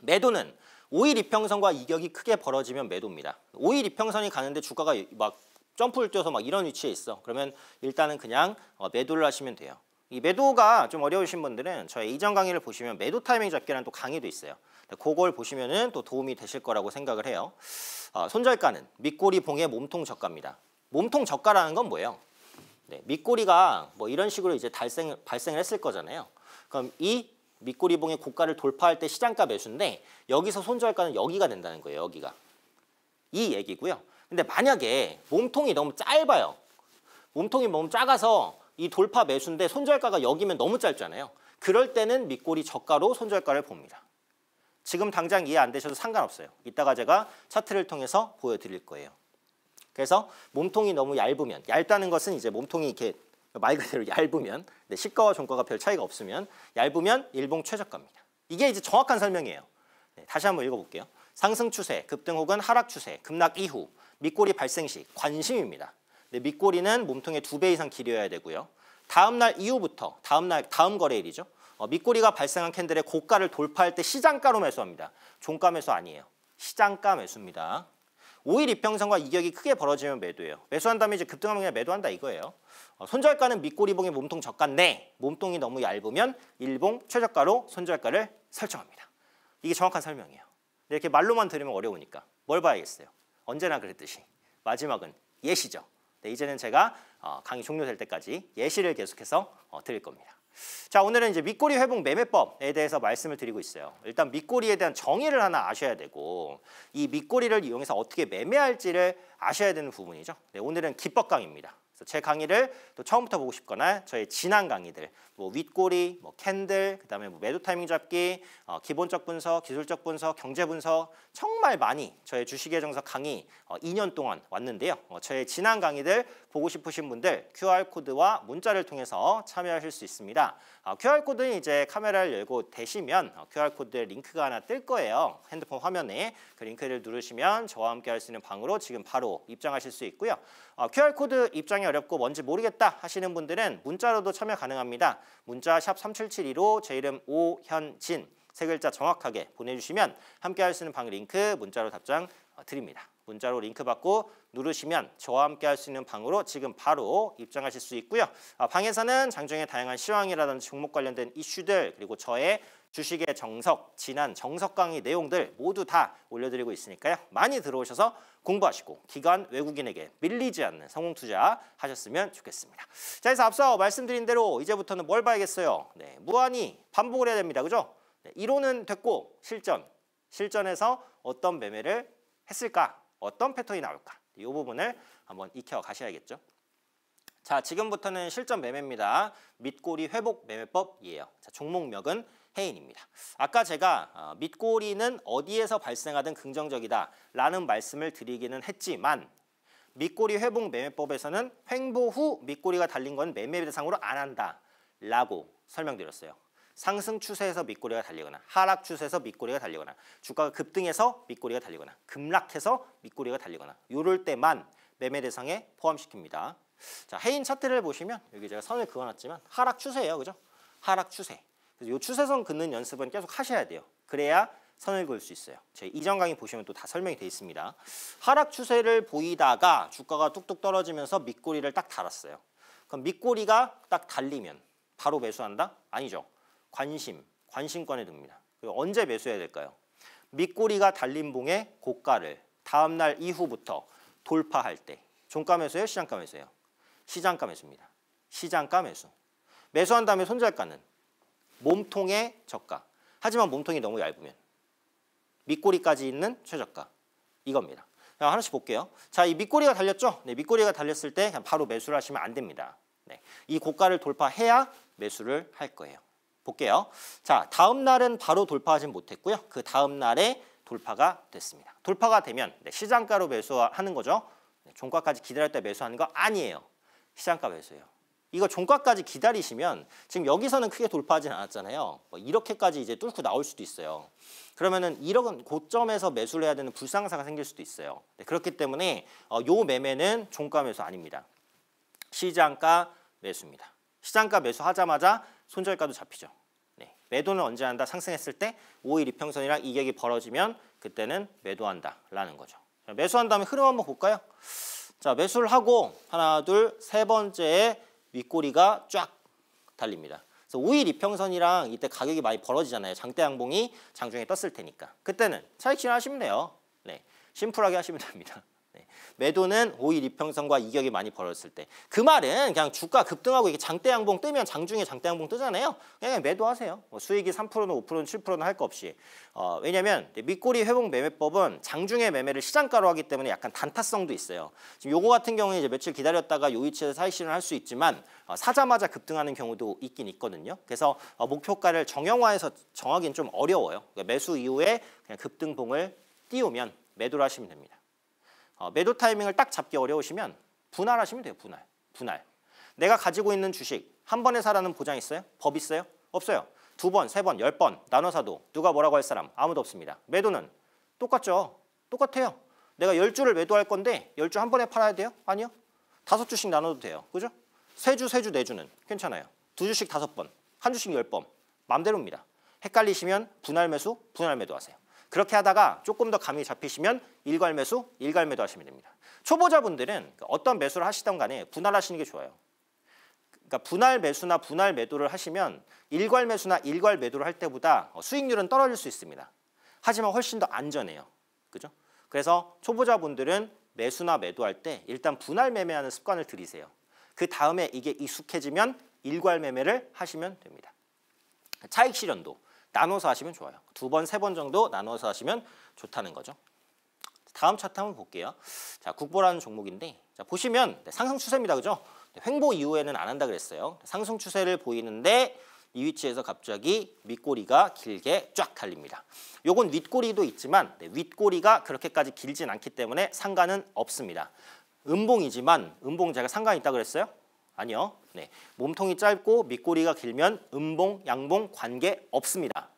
매도는 5일 이평선과 이격이 크게 벌어지면 매도입니다. 5일 이평선이 가는데 주가가 막 점프를 뛰어서 막 이런 위치에 있어. 그러면 일단은 그냥 어, 매도를 하시면 돼요. 이 매도가 좀 어려우신 분들은 저의 이전 강의를 보시면 매도 타이밍 잡기라는 또 강의도 있어요. 그걸 보시면은 또 도움이 되실 거라고 생각을 해요. 어, 손절가는 밑꼬리 봉의 몸통 저가입니다. 몸통 저가라는 건 뭐예요? 네, 밑꼬리가 뭐 이런 식으로 이제 발생, 발생을 했을 거잖아요. 그럼 이 밑꼬리봉의 고가를 돌파할 때 시장가 매수인데 여기서 손절가는 여기가 된다는 거예요. 여기가. 이 얘기고요. 근데 만약에 몸통이 너무 짧아요. 몸통이 너무 작아서 이 돌파 매수인데 손절가가 여기면 너무 짧잖아요. 그럴 때는 밑꼬리 저가로 손절가를 봅니다. 지금 당장 이해 안 되셔도 상관없어요. 이따가 제가 차트를 통해서 보여드릴 거예요. 그래서 몸통이 너무 얇으면 얇다는 것은 이제 몸통이 이렇게 말 그대로 얇으면 네, 시가와 종가가 별 차이가 없으면 얇으면 일봉 최저가입니다. 이게 이제 정확한 설명이에요. 네, 다시 한번 읽어볼게요. 상승 추세, 급등 혹은 하락 추세, 급락 이후, 밑꼬리 발생 시 관심입니다. 네, 밑꼬리는 몸통의 두 배 이상 길이어야 되고요. 다음 날 이후부터 다음 날 다음 거래일이죠. 어, 밑꼬리가 발생한 캔들의 고가를 돌파할 때 시장가로 매수합니다. 종가 매수 아니에요. 시장가 매수입니다. 5일 이평선과 이격이 크게 벌어지면 매도예요. 매수한 다음에 이제 급등하면 그냥 매도한다 이거예요. 어, 손절가는 밑꼬리봉의 몸통 저가인데 몸통이 너무 얇으면 일봉 최저가로 손절가를 설정합니다. 이게 정확한 설명이에요. 이렇게 말로만 들으면 어려우니까 뭘 봐야겠어요. 언제나 그랬듯이 마지막은 예시죠. 네, 이제는 제가 어, 강의 종료될 때까지 예시를 계속해서 어, 드릴 겁니다. 자 오늘은 이제 밑꼬리 회복 매매법에 대해서 말씀을 드리고 있어요. 일단 밑꼬리에 대한 정의를 하나 아셔야 되고 이 밑꼬리를 이용해서 어떻게 매매할지를 아셔야 되는 부분이죠. 네, 오늘은 기법 강입니다. 그래서 제 강의를 또 처음부터 보고 싶거나 저의 지난 강의들 뭐 윗꼬리, 뭐 캔들, 그다음에 뭐 매도 타이밍 잡기, 어, 기본적 분석, 기술적 분석, 경제 분석 정말 많이 저의 주식의 정석 강의 어, 2년 동안 왔는데요. 어, 저의 지난 강의들 보고 싶으신 분들 QR코드와 문자를 통해서 참여하실 수 있습니다. QR코드는 어, 이제 카메라를 열고 대시면 QR코드에 어, 링크가 하나 뜰 거예요. 핸드폰 화면에 그 링크를 누르시면 저와 함께 할 수 있는 방으로 지금 바로 입장하실 수 있고요. QR코드 어, 입장이 어렵고 뭔지 모르겠다 하시는 분들은 문자로도 참여 가능합니다. 문자 샵 3772로 제 이름 오현진 세 글자 정확하게 보내주시면 함께 할 수 있는 방 링크 문자로 답장 드립니다. 문자로 링크 받고 누르시면 저와 함께 할 수 있는 방으로 지금 바로 입장하실 수 있고요. 아, 방에서는 장중에 다양한 시황이라든지 종목 관련된 이슈들 그리고 저의 주식의 정석, 지난 정석 강의 내용들 모두 다 올려드리고 있으니까요. 많이 들어오셔서 공부하시고 기관 외국인에게 밀리지 않는 성공 투자 하셨으면 좋겠습니다. 자, 그래서 앞서 말씀드린 대로 이제부터는 뭘 봐야겠어요? 네, 무한히 반복을 해야 됩니다. 그죠? 네, 이론은 됐고 실전, 실전에서 어떤 매매를 했을까? 어떤 패턴이 나올까? 이 부분을 한번 익혀 가셔야겠죠. 자, 지금부터는 실전 매매입니다. 밑꼬리 회복 매매법이에요. 자, 종목명은 해인입니다. 아까 제가 어, 밑꼬리는 어디에서 발생하든 긍정적이다 라는 말씀을 드리기는 했지만 밑꼬리 회복 매매법에서는 횡보 후 밑꼬리가 달린 건 매매 대상으로 안 한다 라고 설명드렸어요. 상승 추세에서 밑꼬리가 달리거나 하락 추세에서 밑꼬리가 달리거나 주가가 급등해서 밑꼬리가 달리거나 급락해서 밑꼬리가 달리거나 요럴 때만 매매 대상에 포함시킵니다. 자, 해인 차트를 보시면 여기 제가 선을 그어놨지만 하락 추세예요. 그죠? 하락 추세. 그래서 이 추세선 긋는 연습은 계속 하셔야 돼요. 그래야 선을 그을 수 있어요. 제 이전 강의 보시면 또 다 설명이 돼 있습니다. 하락 추세를 보이다가 주가가 뚝뚝 떨어지면서 밑꼬리를 딱 달았어요. 그럼 밑꼬리가 딱 달리면 바로 매수한다? 아니죠. 관심, 관심권에 듭니다. 언제 매수해야 될까요? 밑꼬리가 달린 봉의 고가를 다음 날 이후부터 돌파할 때 종가 매수예요? 시장가 매수예요? 시장가 매수입니다. 시장가 매수. 매수한 다음에 손절가는 몸통의 저가. 하지만 몸통이 너무 얇으면 밑꼬리까지 있는 최저가. 이겁니다. 하나씩 볼게요. 자, 이 밑꼬리가 달렸죠? 네, 밑꼬리가 달렸을 때 바로 매수를 하시면 안 됩니다. 네, 이 고가를 돌파해야 매수를 할 거예요. 볼게요. 자, 다음 날은 바로 돌파하진 못했고요. 그 다음 날에 돌파가 됐습니다. 돌파가 되면 네, 시장가로 매수하는 거죠. 네, 종가까지 기다릴 때 매수하는 거 아니에요. 시장가 매수예요. 이거 종가까지 기다리시면 지금 여기서는 크게 돌파하진 않았잖아요. 뭐 이렇게까지 이제 뚫고 나올 수도 있어요. 그러면은 1억은 고점에서 매수를 해야 되는 불상사가 생길 수도 있어요. 네, 그렇기 때문에 어, 요 매매는 종가 매수 아닙니다. 시장가 매수입니다. 시장가 매수하자마자 손절가도 잡히죠. 네. 매도는 언제 한다? 상승했을 때 5일 이평선이랑 이격이 벌어지면 그때는 매도한다라는 거죠. 자, 매수한 다음에 흐름 한번 볼까요? 자, 매수를 하고 하나, 둘, 세 번째에 윗꼬리가 쫙 달립니다. 그래서 5일 이평선이랑 이때 가격이 많이 벌어지잖아요. 장대 양봉이 장중에 떴을 테니까. 그때는 차익 실현하시면 돼요. 네. 심플하게 하시면 [laughs] 됩니다. 매도는 5일 이평선과 이격이 많이 벌어졌을 때. 그 말은 그냥 주가 급등하고 이게 장대 양봉 뜨면 장중에 장대 양봉 뜨잖아요. 그냥 매도하세요. 뭐 수익이 3%는 5%는 7%는 할 거 없이. 어, 왜냐면 밑꼬리 회복 매매법은 장중에 매매를 시장가로 하기 때문에 약간 단타성도 있어요. 지금 요거 같은 경우에 이제 며칠 기다렸다가 요 위치에서 사이신을 할 수 있지만 어, 사자마자 급등하는 경우도 있긴 있거든요. 그래서 어, 목표가를 정형화해서 정하기는 좀 어려워요. 그러니까 매수 이후에 그냥 급등봉을 띄우면 매도를 하시면 됩니다. 어, 매도 타이밍을 딱 잡기 어려우시면 분할하시면 돼요. 분할. 분할. 내가 가지고 있는 주식 한 번에 사라는 보장 있어요? 법 있어요? 없어요. 두 번, 세 번, 열 번 나눠 사도 누가 뭐라고 할 사람 아무도 없습니다. 매도는 똑같죠. 똑같아요. 내가 열주를 매도할 건데 열 주 한 번에 팔아야 돼요? 아니요. 다섯 주씩 나눠도 돼요. 그죠? 세 주, 세 주, 네 주는 괜찮아요. 두 주씩 다섯 번, 한 주씩 열 번. 맘대로입니다. 헷갈리시면 분할 매수, 분할 매도 하세요. 그렇게 하다가 조금 더 감이 잡히시면 일괄 매수, 일괄 매도 하시면 됩니다. 초보자분들은 어떤 매수를 하시던 간에 분할하시는 게 좋아요. 그러니까 분할 매수나 분할 매도를 하시면 일괄 매수나 일괄 매도를 할 때보다 수익률은 떨어질 수 있습니다. 하지만 훨씬 더 안전해요. 그죠? 그래서 초보자분들은 매수나 매도할 때 일단 분할 매매하는 습관을 들이세요. 그 다음에 이게 익숙해지면 일괄 매매를 하시면 됩니다. 차익 실현도 나눠서 하시면 좋아요. 두 번, 세 번 정도 나눠서 하시면 좋다는 거죠. 다음 차트 한번 볼게요. 자, 국보라는 종목인데 자, 보시면 네, 상승 추세입니다. 그죠? 네, 횡보 이후에는 안 한다 그랬어요. 상승 추세를 보이는데 이 위치에서 갑자기 밑꼬리가 길게 쫙 달립니다. 요건 윗꼬리도 있지만 네, 윗꼬리가 그렇게까지 길진 않기 때문에 상관은 없습니다. 음봉이지만 음봉 제가 상관이 있다 그랬어요? 아니요. 네. 몸통이 짧고 밑꼬리가 길면 음봉, 양봉 관계 없습니다.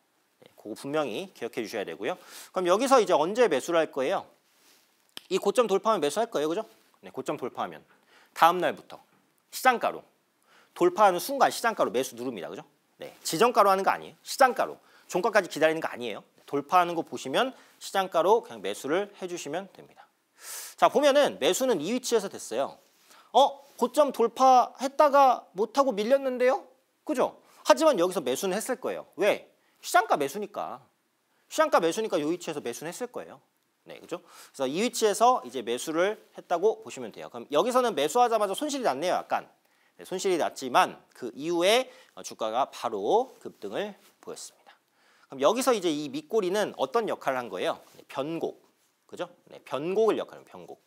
네. 그거 분명히 기억해 주셔야 되고요. 그럼 여기서 이제 언제 매수를 할 거예요? 이 고점 돌파하면 매수할 거예요. 그죠? 네, 고점 돌파하면 다음 날부터 시장가로 돌파하는 순간 시장가로 매수 누릅니다. 그죠? 네. 지정가로 하는 거 아니에요. 시장가로. 종가까지 기다리는 거 아니에요. 돌파하는 거 보시면 시장가로 그냥 매수를 해 주시면 됩니다. 자, 보면은 매수는 이 위치에서 됐어요. 어? 고점 돌파했다가 못하고 밀렸는데요? 그죠? 하지만 여기서 매수는 했을 거예요. 왜? 시장가 매수니까. 시장가 매수니까 요 위치에서 매수는 했을 거예요. 네, 그죠? 그래서 이 위치에서 이제 매수를 했다고 보시면 돼요. 그럼 여기서는 매수하자마자 손실이 났네요, 약간. 네, 손실이 났지만 그 이후에 어, 주가가 바로 급등을 보였습니다. 그럼 여기서 이제 이 밑꼬리는 어떤 역할을 한 거예요? 네, 변곡. 그죠? 네, 변곡을 역할하는 변곡.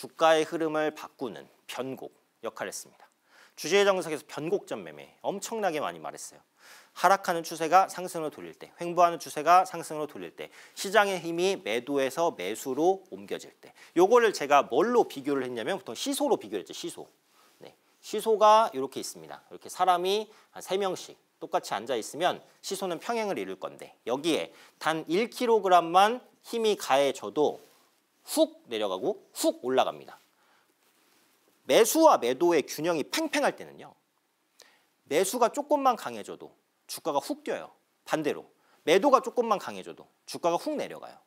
주가의 흐름을 바꾸는 변곡 역할을 했습니다. 주제 정석에서 변곡점 매매 엄청나게 많이 말했어요. 하락하는 추세가 상승으로 돌릴 때, 횡보하는 추세가 상승으로 돌릴 때, 시장의 힘이 매도에서 매수로 옮겨질 때. 요거를 제가 뭘로 비교를 했냐면 보통 시소로 비교 했죠. 시소. 네. 시소가 이렇게 있습니다. 이렇게 사람이 한 세명씩 똑같이 앉아 있으면 시소는 평행을 이룰 건데 여기에 단 1kg만 힘이 가해져도 훅 내려가고 훅 올라갑니다. 매수와 매도의 균형이 팽팽할 때는요. 매수가 조금만 강해져도 주가가 훅 뛰어요. 반대로 매도가 조금만 강해져도 주가가 훅 내려가요.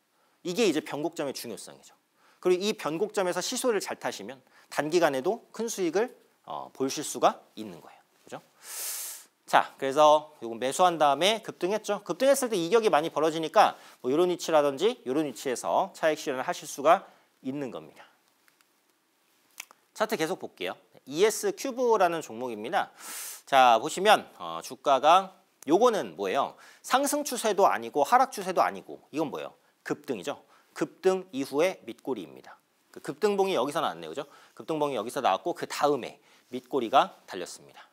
이게 이제 변곡점의 중요성이죠. 그리고 이 변곡점에서 시소를 잘 타시면 단기간에도 큰 수익을 어, 보실 수가 있는 거예요. 그죠? 자, 그래서 요건 매수한 다음에 급등했죠. 급등했을 때 이격이 많이 벌어지니까 뭐 이런 위치라든지 이런 위치에서 차익 실현을 하실 수가 있는 겁니다. 차트 계속 볼게요. ES 큐브라는 종목입니다. 자, 보시면 어, 주가가 요거는 뭐예요? 상승 추세도 아니고 하락 추세도 아니고 이건 뭐예요? 급등이죠. 급등 이후에 밑꼬리입니다. 그 급등봉이 여기서 나왔네요. 그죠? 급등봉이 여기서 나왔고 그 다음에 밑꼬리가 달렸습니다.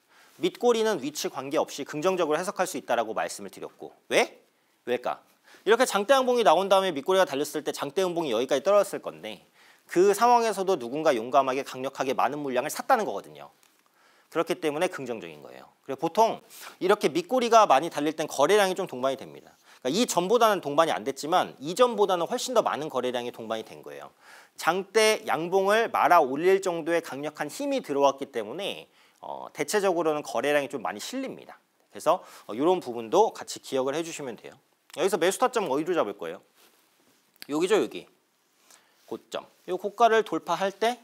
밑꼬리는 위치 관계없이 긍정적으로 해석할 수 있다라고 말씀을 드렸고 왜? 왜일까? 이렇게 장대양봉이 나온 다음에 밑꼬리가 달렸을 때 장대양봉이 여기까지 떨어졌을 건데 그 상황에서도 누군가 용감하게 강력하게 많은 물량을 샀다는 거거든요. 그렇기 때문에 긍정적인 거예요. 그리고 보통 이렇게 밑꼬리가 많이 달릴 땐 거래량이 좀 동반이 됩니다. 그러니까 이 전보다는 동반이 안 됐지만 이전보다는 훨씬 더 많은 거래량이 동반이 된 거예요. 장대 양봉을 말아 올릴 정도의 강력한 힘이 들어왔기 때문에 어, 대체적으로는 거래량이 좀 많이 실립니다. 그래서 어, 이런 부분도 같이 기억을 해주시면 돼요. 여기서 매수 타점 어디로 잡을 거예요? 여기죠 여기 고점. 이 고가를 돌파할 때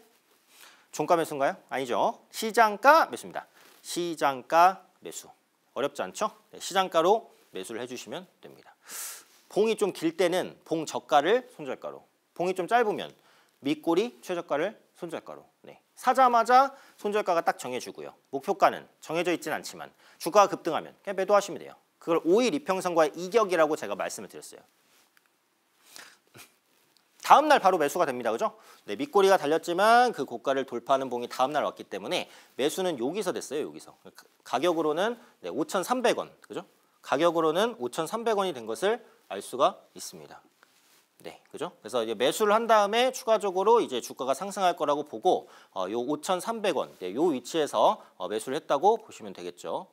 종가 매수인가요? 아니죠. 시장가 매수입니다. 시장가 매수. 어렵지 않죠? 네, 시장가로 매수를 해주시면 됩니다. 봉이 좀 길 때는 봉 저가를 손절가로 봉이 좀 짧으면 밑꼬리 최저가를 손절가로 네, 사자마자 손절가가 딱 정해주고요. 목표가는 정해져 있진 않지만 주가가 급등하면 그냥 매도하시면 돼요. 그걸 5일 이평선과의 이격이라고 제가 말씀을 드렸어요. 다음날 바로 매수가 됩니다. 그죠? 네, 밑꼬리가 달렸지만 그 고가를 돌파하는 봉이 다음날 왔기 때문에 매수는 여기서 됐어요. 여기서. 가격으로는 네, 5,300원. 그죠? 가격으로는 5,300원이 된 것을 알 수가 있습니다. 네, 그죠? 그래서 이제 매수를 한 다음에 추가적으로 이제 주가가 상승할 거라고 보고 어, 요 5,300원, 네, 요 위치에서 어, 매수를 했다고 보시면 되겠죠.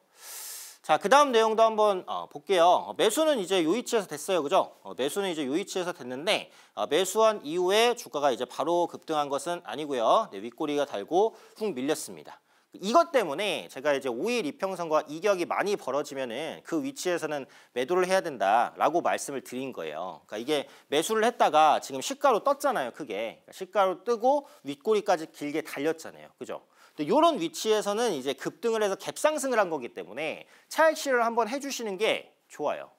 자, 그 다음 내용도 한번 어, 볼게요. 어, 매수는 이제 요 위치에서 됐어요. 그죠? 어, 매수는 이제 요 위치에서 됐는데 어, 매수한 이후에 주가가 이제 바로 급등한 것은 아니고요. 네, 윗꼬리가 달고 훅 밀렸습니다. 이것 때문에 제가 이제 5일 이평선과 이격이 많이 벌어지면은 그 위치에서는 매도를 해야 된다라고 말씀을 드린 거예요. 그러니까 이게 매수를 했다가 지금 시가로 떴잖아요, 크게. 그러니까 시가로 뜨고 윗꼬리까지 길게 달렸잖아요. 그죠? 근 이런 위치에서는 이제 급등을 해서 갭상승을 한 거기 때문에 차익실을 한번 해주시는 게 좋아요.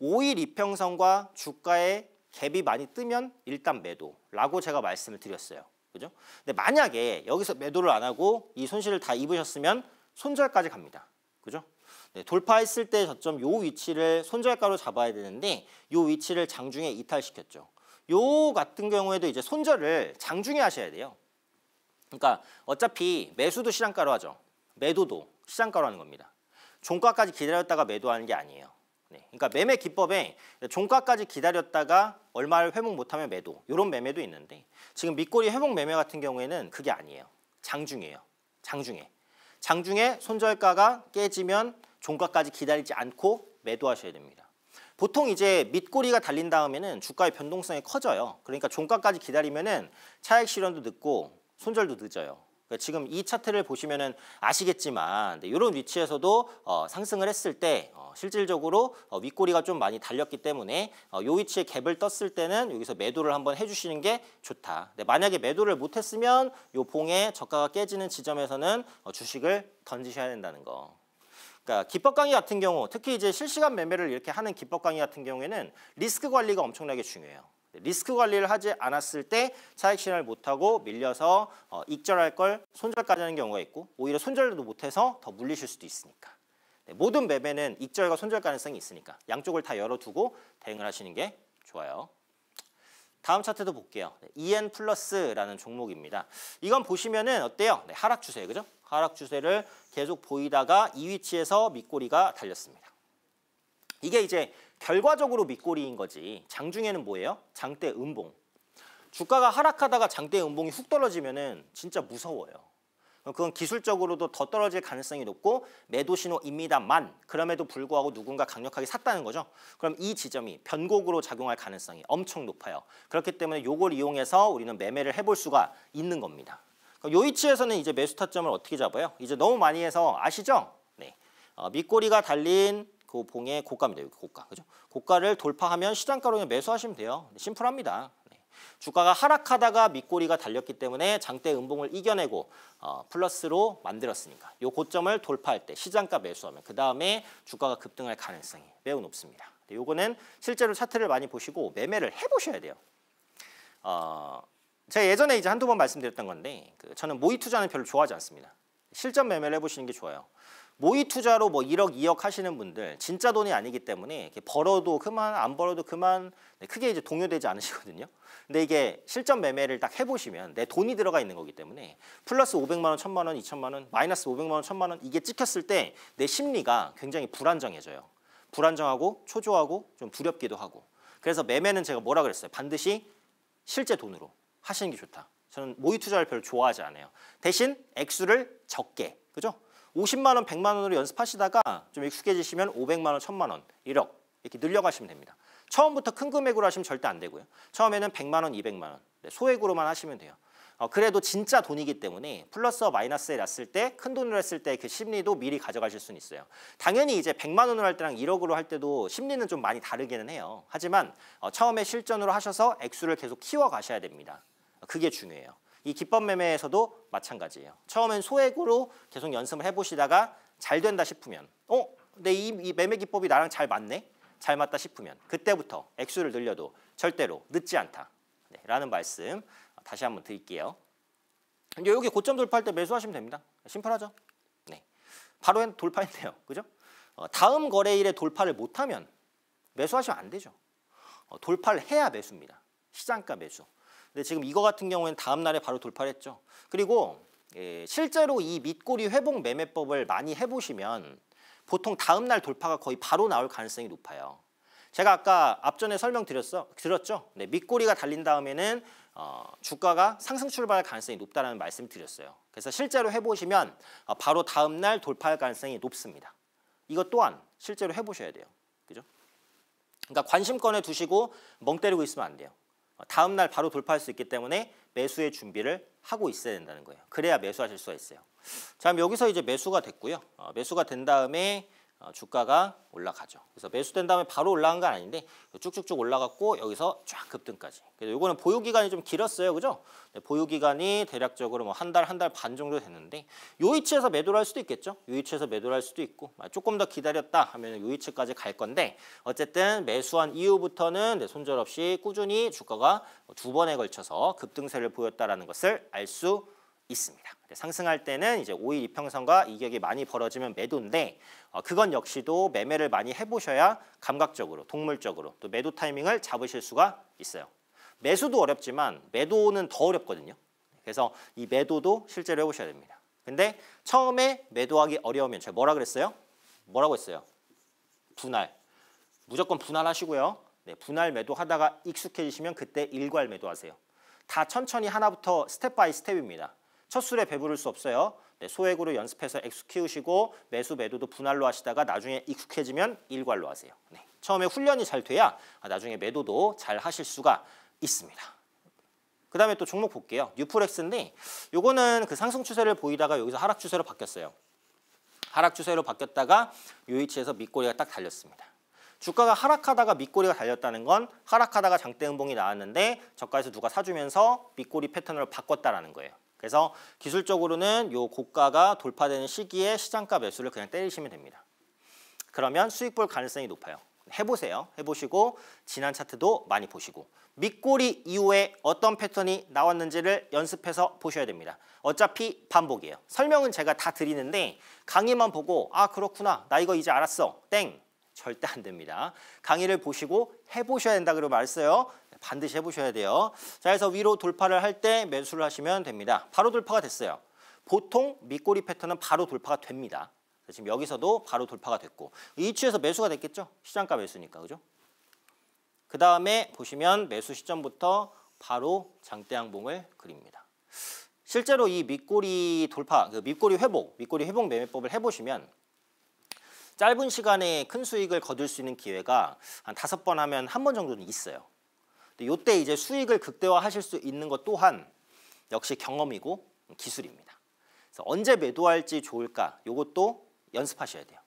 5일 이평선과 주가의 갭이 많이 뜨면 일단 매도라고 제가 말씀을 드렸어요. 그죠? 근데 만약에 여기서 매도를 안 하고 이 손실을 다 입으셨으면 손절까지 갑니다. 그죠? 네, 돌파했을 때 저점 요 위치를 손절가로 잡아야 되는데 요 위치를 장중에 이탈시켰죠. 요 같은 경우에도 이제 손절을 장중에 하셔야 돼요. 그러니까 어차피 매수도 시장가로 하죠. 매도도 시장가로 하는 겁니다. 종가까지 기다렸다가 매도하는 게 아니에요. 네, 그러니까 매매 기법에 종가까지 기다렸다가 얼마를 회복 못하면 매도 이런 매매도 있는데 지금 밑꼬리 회복 매매 같은 경우에는 그게 아니에요. 장중이에요. 장중에. 장중에 손절가가 깨지면 종가까지 기다리지 않고 매도하셔야 됩니다. 보통 이제 밑꼬리가 달린 다음에는 주가의 변동성이 커져요. 그러니까 종가까지 기다리면은 차액 실현도 늦고 손절도 늦어요. 그러니까 지금 이 차트를 보시면은 아시겠지만 네, 이런 위치에서도 어, 상승을 했을 때 어, 실질적으로 어, 윗꼬리가 좀 많이 달렸기 때문에 어, 이 위치에 갭을 떴을 때는 여기서 매도를 한번 해주시는 게 좋다. 네, 만약에 매도를 못했으면 이봉의 저가가 깨지는 지점에서는 어, 주식을 던지셔야 된다는 거. 그러니까 기법 강의 같은 경우 특히 이제 실시간 매매를 이렇게 하는 기법 강의 같은 경우에는 리스크 관리가 엄청나게 중요해요. 네, 리스크 관리를 하지 않았을 때 차익 실현을 못하고 밀려서 어, 익절할 걸 손절까지 하는 경우가 있고 오히려 손절도 못해서 더 물리실 수도 있으니까 네, 모든 매매는 익절과 손절 가능성이 있으니까 양쪽을 다 열어두고 대응을 하시는 게 좋아요. 다음 차트도 볼게요. 네, EN 플러스라는 종목입니다. 이건 보시면은 어때요? 네, 하락 추세 그죠? 하락 추세를 계속 보이다가 이 위치에서 밑꼬리가 달렸습니다. 이게 이제 결과적으로 밑꼬리인 거지 장중에는 뭐예요? 장대 음봉 주가가 하락하다가 장대 음봉이 훅 떨어지면 은 진짜 무서워요 그건 기술적으로도 더 떨어질 가능성이 높고 매도 신호입니다만 그럼에도 불구하고 누군가 강력하게 샀다는 거죠. 그럼 이 지점이 변곡으로 작용할 가능성이 엄청 높아요. 그렇기 때문에 이걸 이용해서 우리는 매매를 해볼 수가 있는 겁니다. 요 위치에서는 이제 매수 타점을 어떻게 잡아요? 이제 너무 많이 해서 아시죠? 네. 어, 밑꼬리가 달린 그 봉의 고가입니다. 여기 고가. 그죠? 고가를 돌파하면 시장가로 매수하시면 돼요. 네, 심플합니다. 네. 주가가 하락하다가 밑꼬리가 달렸기 때문에 장대 음봉을 이겨내고 어, 플러스로 만들었으니까 요 고점을 돌파할 때 시장가 매수하면 그 다음에 주가가 급등할 가능성이 매우 높습니다. 네, 요거는 실제로 차트를 많이 보시고 매매를 해보셔야 돼요. 어, 제가 예전에 이제 한두 번 말씀드렸던 건데 그 저는 모의 투자는 별로 좋아하지 않습니다. 실전 매매를 해보시는 게 좋아요. 모의 투자로 뭐 1억, 2억 하시는 분들 진짜 돈이 아니기 때문에 벌어도 그만 안 벌어도 그만 네, 크게 이제 동요되지 않으시거든요. 근데 이게 실전 매매를 딱 해보시면 내 돈이 들어가 있는 거기 때문에 플러스 500만 원, 1000만 원, 2000만 원, 마이너스 500만 원, 1000만 원 이게 찍혔을 때 내 심리가 굉장히 불안정해져요. 불안정하고 초조하고 좀 두렵기도 하고 그래서 매매는 제가 뭐라 그랬어요. 반드시 실제 돈으로 하시는 게 좋다. 저는 모의 투자를 별로 좋아하지 않아요. 대신 액수를 적게 그죠? 50만 원, 100만 원으로 연습하시다가 좀 익숙해지시면 500만 원, 1000만 원, 1억 이렇게 늘려가시면 됩니다. 처음부터 큰 금액으로 하시면 절대 안 되고요. 처음에는 100만 원, 200만 원 네, 소액으로만 하시면 돼요. 어, 그래도 진짜 돈이기 때문에 플러스와 어, 마이너스에 났을 때 큰 돈으로 했을 때 그 심리도 미리 가져가실 수는 있어요. 당연히 이제 100만 원으로 할 때랑 1억으로 할 때도 심리는 좀 많이 다르기는 해요. 하지만 어, 처음에 실전으로 하셔서 액수를 계속 키워 가셔야 됩니다. 그게 중요해요. 이 기법 매매에서도 마찬가지예요. 처음엔 소액으로 계속 연습을 해보시다가 잘 된다 싶으면 어? 근데 이, 이 매매 기법이 나랑 잘 맞네? 잘 맞다 싶으면 그때부터 액수를 늘려도 절대로 늦지 않다. 네, 라는 말씀 다시 한번 드릴게요. 이제 여기 고점 돌파할 때 매수하시면 됩니다. 심플하죠? 네. 바로 돌파인데요. 그죠? 어, 다음 거래일에 돌파를 못하면 매수하시면 안 되죠. 어, 돌파를 해야 매수입니다. 시장가 매수. 근데 지금 이거 같은 경우에는 다음 날에 바로 돌파 했죠. 그리고 예, 실제로 이 밑꼬리 회복 매매법을 많이 해보시면 보통 다음 날 돌파가 거의 바로 나올 가능성이 높아요. 제가 아까 앞전에 설명드렸어 들었죠. 네, 밑꼬리가 달린 다음에는 어, 주가가 상승 출발할 가능성이 높다라는 말씀 을 드렸어요. 그래서 실제로 해보시면 어, 바로 다음 날 돌파할 가능성이 높습니다. 이것 또한 실제로 해보셔야 돼요. 그죠? 그러니까 관심권에 두시고 멍 때리고 있으면 안 돼요. 어, 다음 날 바로 돌파할 수 있기 때문에 매수의 준비를 하고 있어야 된다는 거예요. 그래야 매수하실 수가 있어요. 자, 그럼 여기서 이제 매수가 됐고요. 어, 매수가 된 다음에 어, 주가가 올라가죠. 그래서 매수된 다음에 바로 올라간 건 아닌데 쭉쭉쭉 올라갔고 여기서 쫙 급등까지. 그래서 이거는 보유 기간이 좀 길었어요, 그죠? 네, 보유 기간이 대략적으로 뭐 한달 한 달 반 정도 됐는데 요 위치에서 매도를 할 수도 있겠죠. 요 위치에서 매도를 할 수도 있고 아, 조금 더 기다렸다 하면 요 위치까지 갈 건데 어쨌든 매수한 이후부터는 네, 손절 없이 꾸준히 주가가 두 번에 걸쳐서 급등세를 보였다라는 것을 알수 있습니다. 상승할 때는 이제 5일 이평선과 이격이 많이 벌어지면 매도인데 어, 그건 역시도 매매를 많이 해보셔야 감각적으로 동물적으로 또 매도 타이밍을 잡으실 수가 있어요. 매수도 어렵지만 매도는 더 어렵거든요. 그래서 이 매도도 실제로 해보셔야 됩니다. 근데 처음에 매도하기 어려우면 제가 뭐라 그랬어요? 뭐라고 했어요? 분할. 무조건 분할하시고요. 네, 분할 매도하다가 익숙해지시면 그때 일괄 매도하세요. 다 천천히 하나부터 스텝 바이 스텝입니다. 첫 술에 배부를 수 없어요. 네, 소액으로 연습해서 액수 키우시고 매수 매도도 분할로 하시다가 나중에 익숙해지면 일괄로 하세요. 네, 처음에 훈련이 잘 돼야 나중에 매도도 잘 하실 수가 있습니다. 그 다음에 또 종목 볼게요. 뉴프렉스인데 요거는 그 상승 추세를 보이다가 여기서 하락 추세로 바뀌었어요. 하락 추세로 바뀌었다가 요 위치에서 밑꼬리가 딱 달렸습니다. 주가가 하락하다가 밑꼬리가 달렸다는 건 하락하다가 장대 음봉이 나왔는데 저가에서 누가 사주면서 밑꼬리 패턴으로 바꿨다라는 거예요. 그래서 기술적으로는 요 고가가 돌파되는 시기에 시장가 매수를 그냥 때리시면 됩니다. 그러면 수익 볼 가능성이 높아요. 해보세요. 해보시고 지난 차트도 많이 보시고 밑꼬리 이후에 어떤 패턴이 나왔는지를 연습해서 보셔야 됩니다. 어차피 반복이에요. 설명은 제가 다 드리는데 강의만 보고 아 그렇구나 나 이거 이제 알았어 땡 절대 안 됩니다. 강의를 보시고 해보셔야 된다 고 말했어요. 반드시 해보셔야 돼요. 자, 그래서 위로 돌파를 할 때 매수를 하시면 됩니다. 바로 돌파가 됐어요. 보통 밑꼬리 패턴은 바로 돌파가 됩니다. 지금 여기서도 바로 돌파가 됐고 이 위치에서 매수가 됐겠죠? 시장가 매수니까, 그죠? 그 다음에 보시면 매수 시점부터 바로 장대양봉을 그립니다. 실제로 이 밑꼬리 돌파, 그 밑꼬리 회복, 밑꼬리 회복 매매법을 해보시면 짧은 시간에 큰 수익을 거둘 수 있는 기회가 한 다섯 번 하면 한 번 정도는 있어요. 요때 이제 수익을 극대화하실 수 있는 것 또한 역시 경험이고 기술입니다. 그래서 언제 매도할지 좋을까? 이것도 연습하셔야 돼요.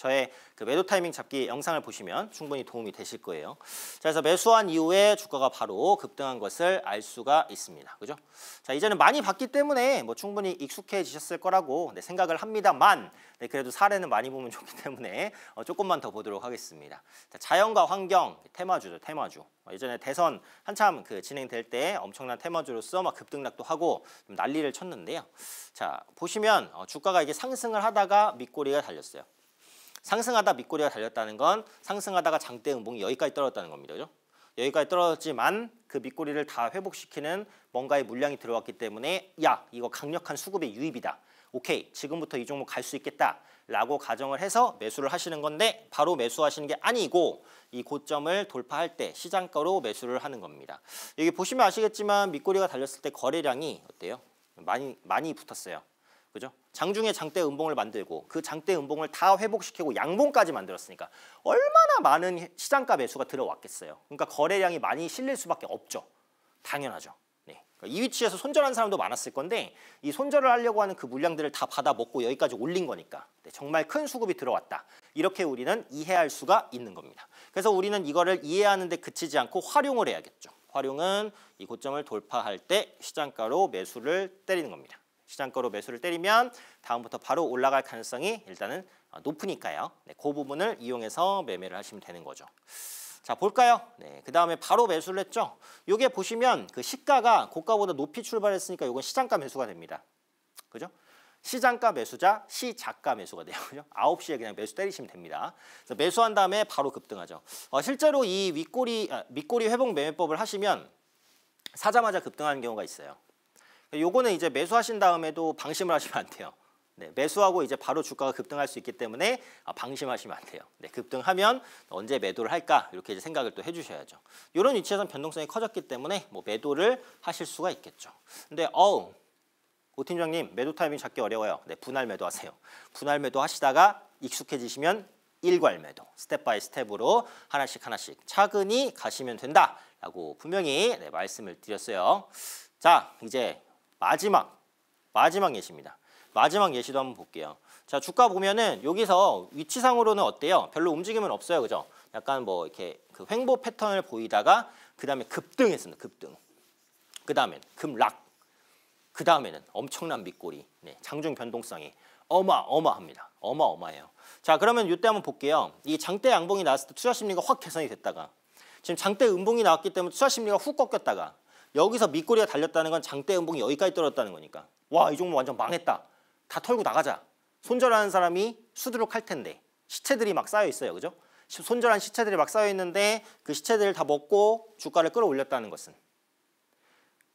저의 그 매도 타이밍 잡기 영상을 보시면 충분히 도움이 되실 거예요. 자, 그래서 매수한 이후에 주가가 바로 급등한 것을 알 수가 있습니다. 그죠? 자, 이제는 많이 봤기 때문에 뭐 충분히 익숙해지셨을 거라고 네, 생각을 합니다만 네, 그래도 사례는 많이 보면 [laughs] 좋기 때문에 어, 조금만 더 보도록 하겠습니다. 자, 연과 환경 테마주죠, 테마주. 어, 예전에 대선 한참 그 진행될 때 엄청난 테마주로서 막 급등락도 하고 난리를 쳤는데요. 자, 보시면 어, 주가가 이게 상승을 하다가 밑꼬리가 달렸어요. 상승하다 밑꼬리가 달렸다는 건 상승하다가 장대 음봉이 여기까지 떨어졌다는 겁니다. 그죠? 여기까지 떨어졌지만 그 밑꼬리를 다 회복시키는 뭔가의 물량이 들어왔기 때문에 야 이거 강력한 수급의 유입이다. 오케이 지금부터 이 종목 갈 수 있겠다 라고 가정을 해서 매수를 하시는 건데 바로 매수하시는 게 아니고 이 고점을 돌파할 때 시장가로 매수를 하는 겁니다. 여기 보시면 아시겠지만 밑꼬리가 달렸을 때 거래량이 어때요? 많이 많이 붙었어요. 그죠? 장중에 장대 음봉을 만들고 그 장대 음봉을 다 회복시키고 양봉까지 만들었으니까 얼마나 많은 시장가 매수가 들어왔겠어요. 그러니까 거래량이 많이 실릴 수밖에 없죠. 당연하죠. 네. 그러니까 이 위치에서 손절한 사람도 많았을 건데 이 손절을 하려고 하는 그 물량들을 다 받아 먹고 여기까지 올린 거니까 네, 정말 큰 수급이 들어왔다. 이렇게 우리는 이해할 수가 있는 겁니다. 그래서 우리는 이거를 이해하는 데 그치지 않고 활용을 해야겠죠. 활용은 이 고점을 돌파할 때 시장가로 매수를 때리는 겁니다. 시장가로 매수를 때리면 다음부터 바로 올라갈 가능성이 일단은 어, 높으니까요. 네, 그 부분을 이용해서 매매를 하시면 되는 거죠. 자 볼까요? 네, 그 다음에 바로 매수를 했죠. 요게 보시면 그 시가가 고가보다 높이 출발했으니까 이건 시장가 매수가 됩니다. 그죠? 시장가 매수자, 시작가 매수가 돼요. 그죠? 9시에 그냥 매수 때리시면 됩니다. 그래서 매수한 다음에 바로 급등하죠. 어, 실제로 이 윗꼬리, 아, 밑꼬리 회복 매매법을 하시면 사자마자 급등하는 경우가 있어요. 요거는 이제 매수하신 다음에도 방심을 하시면 안 돼요. 네, 매수하고 이제 바로 주가가 급등할 수 있기 때문에 아, 방심하시면 안 돼요. 네, 급등하면 언제 매도를 할까 이렇게 이제 생각을 또 해주셔야죠. 이런 위치에선 변동성이 커졌기 때문에 뭐 매도를 하실 수가 있겠죠. 근데 어우 오 팀장님 매도 타이밍 잡기 어려워요. 네, 분할 매도하세요. 분할 매도 하시다가 익숙해지시면 일괄 매도 스텝 바이 스텝으로 하나씩 하나씩 차근히 가시면 된다라고 분명히 네, 말씀을 드렸어요. 자 이제 마지막 마지막 예시입니다. 마지막 예시도 한번 볼게요. 자 주가 보면은 여기서 위치상으로는 어때요? 별로 움직임은 없어요, 그죠? 약간 뭐 이렇게 그 횡보 패턴을 보이다가 그 다음에 급등했습니다. 급등. 그다음에 급락. 그 다음에는 엄청난 밑꼬리. 네, 장중 변동성이 어마어마합니다. 어마어마해요. 자 그러면 이때 한번 볼게요. 이 장대 양봉이 나왔을 때 투자 심리가 확 개선이 됐다가 지금 장대 음봉이 나왔기 때문에 투자 심리가 훅 꺾였다가 여기서 밑꼬리가 달렸다는 건 장대 음봉이 여기까지 떨어졌다는 거니까 와이 종목 완전 망했다 다 털고 나가자 손절하는 사람이 수두룩할 텐데 시체들이 막 쌓여 있어요 그죠? 손절한 시체들이 막 쌓여 있는데 그 시체들을 다 먹고 주가를 끌어올렸다는 것은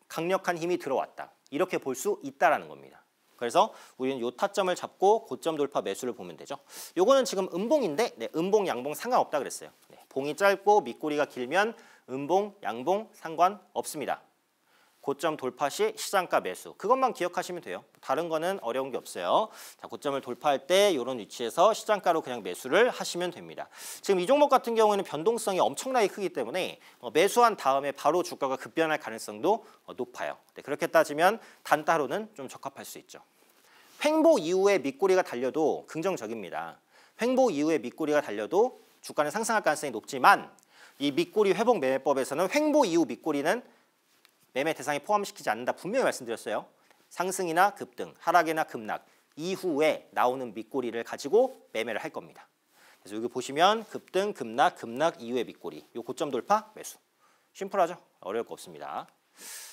강력한 힘이 들어왔다 이렇게 볼 수 있다라는 겁니다 그래서 우리는 요 타점을 잡고 고점 돌파 매수를 보면 되죠 요거는 지금 음봉인데 네, 음봉 양봉 상관없다 그랬어요 네, 봉이 짧고 밑꼬리가 길면 음봉 양봉 상관없습니다 고점 돌파 시 시장가 매수. 그것만 기억하시면 돼요. 다른 거는 어려운 게 없어요. 자, 고점을 돌파할 때 이런 위치에서 시장가로 그냥 매수를 하시면 됩니다. 지금 이 종목 같은 경우에는 변동성이 엄청나게 크기 때문에 어, 매수한 다음에 바로 주가가 급변할 가능성도 어, 높아요. 네, 그렇게 따지면 단따로는 좀 적합할 수 있죠. 횡보 이후에 밑꼬리가 달려도 긍정적입니다. 횡보 이후에 밑꼬리가 달려도 주가는 상승할 가능성이 높지만 이 밑꼬리 회복 매매법에서는 횡보 이후 밑꼬리는 매매 대상에 포함시키지 않는다 분명히 말씀드렸어요. 상승이나 급등, 하락이나 급락 이후에 나오는 밑꼬리를 가지고 매매를 할 겁니다. 그래서 여기 보시면 급등, 급락, 급락 이후의 밑꼬리 요 고점 돌파 매수 심플하죠? 어려울 거 없습니다.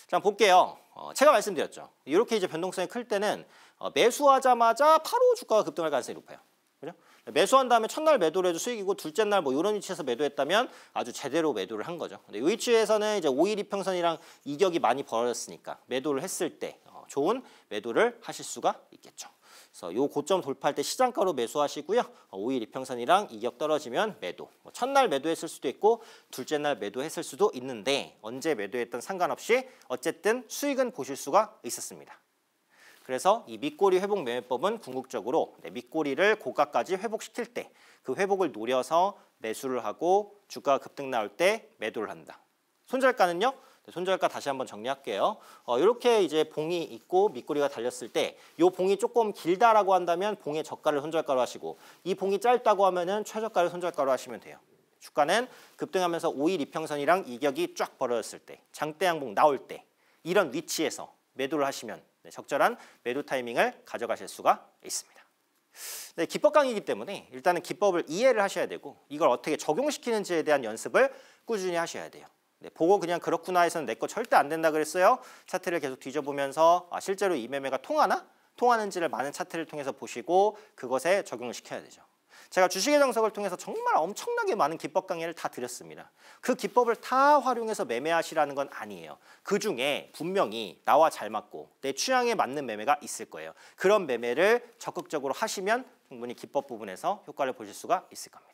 자 볼게요. 어, 제가 말씀드렸죠. 이렇게 이제 변동성이 클 때는 어, 매수하자마자 바로 주가가 급등할 가능성이 높아요. 그죠? 매수한 다음에 첫날 매도를 해도 수익이고 둘째 날 뭐 이런 위치에서 매도했다면 아주 제대로 매도를 한 거죠. 근데 이 위치에서는 이제 5일 이평선이랑 이격이 많이 벌어졌으니까 매도를 했을 때 어, 좋은 매도를 하실 수가 있겠죠. 그래서 요 고점 돌파할 때 시장가로 매수하시고요. 5일 어, 이평선이랑 이격 떨어지면 매도. 뭐 첫날 매도했을 수도 있고 둘째 날 매도했을 수도 있는데 언제 매도했던 상관없이 어쨌든 수익은 보실 수가 있었습니다. 그래서 이 밑꼬리 회복 매매법은 궁극적으로 네, 밑꼬리를 고가까지 회복시킬 때 그 회복을 노려서 매수를 하고 주가가 급등 나올 때 매도를 한다. 손절가는요? 네, 손절가 다시 한번 정리할게요. 어, 이렇게 이제 봉이 있고 밑꼬리가 달렸을 때 이 봉이 조금 길다라고 한다면 봉의 저가를 손절가로 하시고 이 봉이 짧다고 하면은 최저가를 손절가로 하시면 돼요. 주가는 급등하면서 5일 이평선이랑 이격이 쫙 벌어졌을 때 장대 양봉 나올 때 이런 위치에서 매도를 하시면 네, 적절한 매도 타이밍을 가져가실 수가 있습니다. 네, 기법 강의이기 때문에 일단은 기법을 이해를 하셔야 되고 이걸 어떻게 적용시키는지에 대한 연습을 꾸준히 하셔야 돼요. 네, 보고 그냥 그렇구나 해서는 내 거 절대 안 된다 그랬어요. 차트를 계속 뒤져보면서 아, 실제로 이 매매가 통하나? 통하는지를 많은 차트를 통해서 보시고 그것에 적용을 시켜야 되죠. 제가 주식의 정석을 통해서 정말 엄청나게 많은 기법 강의를 다 드렸습니다. 그 기법을 다 활용해서 매매하시라는 건 아니에요. 그중에 분명히 나와 잘 맞고 내 취향에 맞는 매매가 있을 거예요. 그런 매매를 적극적으로 하시면 충분히 기법 부분에서 효과를 보실 수가 있을 겁니다.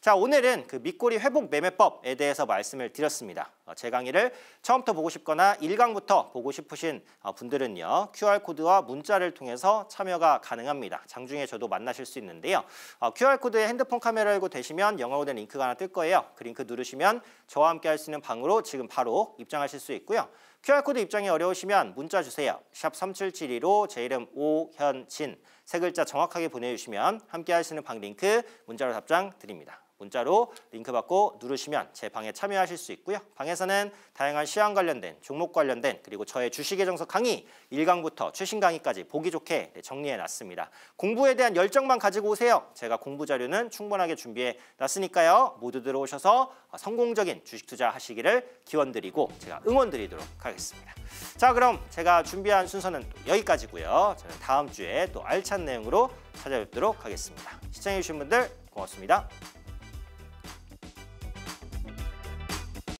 자 오늘은 그 밑꼬리 회복 매매법에 대해서 말씀을 드렸습니다. 어, 제 강의를 처음부터 보고 싶거나 일강부터 보고 싶으신 어, 분들은요. QR코드와 문자를 통해서 참여가 가능합니다. 장중에 저도 만나실 수 있는데요. 어, QR코드에 핸드폰 카메라 열고 되시면 영어로 된 링크가 하나 뜰 거예요. 그 링크 누르시면 저와 함께 할 수 있는 방으로 지금 바로 입장하실 수 있고요. QR코드 입장이 어려우시면 문자 주세요. 샵 3772로 제 이름 오현진 세 글자 정확하게 보내주시면 함께 하시는 방 링크 문자로 답장 드립니다. 문자로 링크 받고 누르시면 제 방에 참여하실 수 있고요. 방에서는 다양한 시황 관련된, 종목 관련된, 그리고 저의 주식의 정석 강의 1강부터 최신 강의까지 보기 좋게 네, 정리해놨습니다. 공부에 대한 열정만 가지고 오세요. 제가 공부 자료는 충분하게 준비해놨으니까요. 모두 들어오셔서 성공적인 주식 투자 하시기를 기원드리고 제가 응원드리도록 하겠습니다. 자 그럼 제가 준비한 순서는 여기까지고요. 저는 다음 주에 또 알찬 내용으로 찾아뵙도록 하겠습니다. 시청해주신 분들 고맙습니다.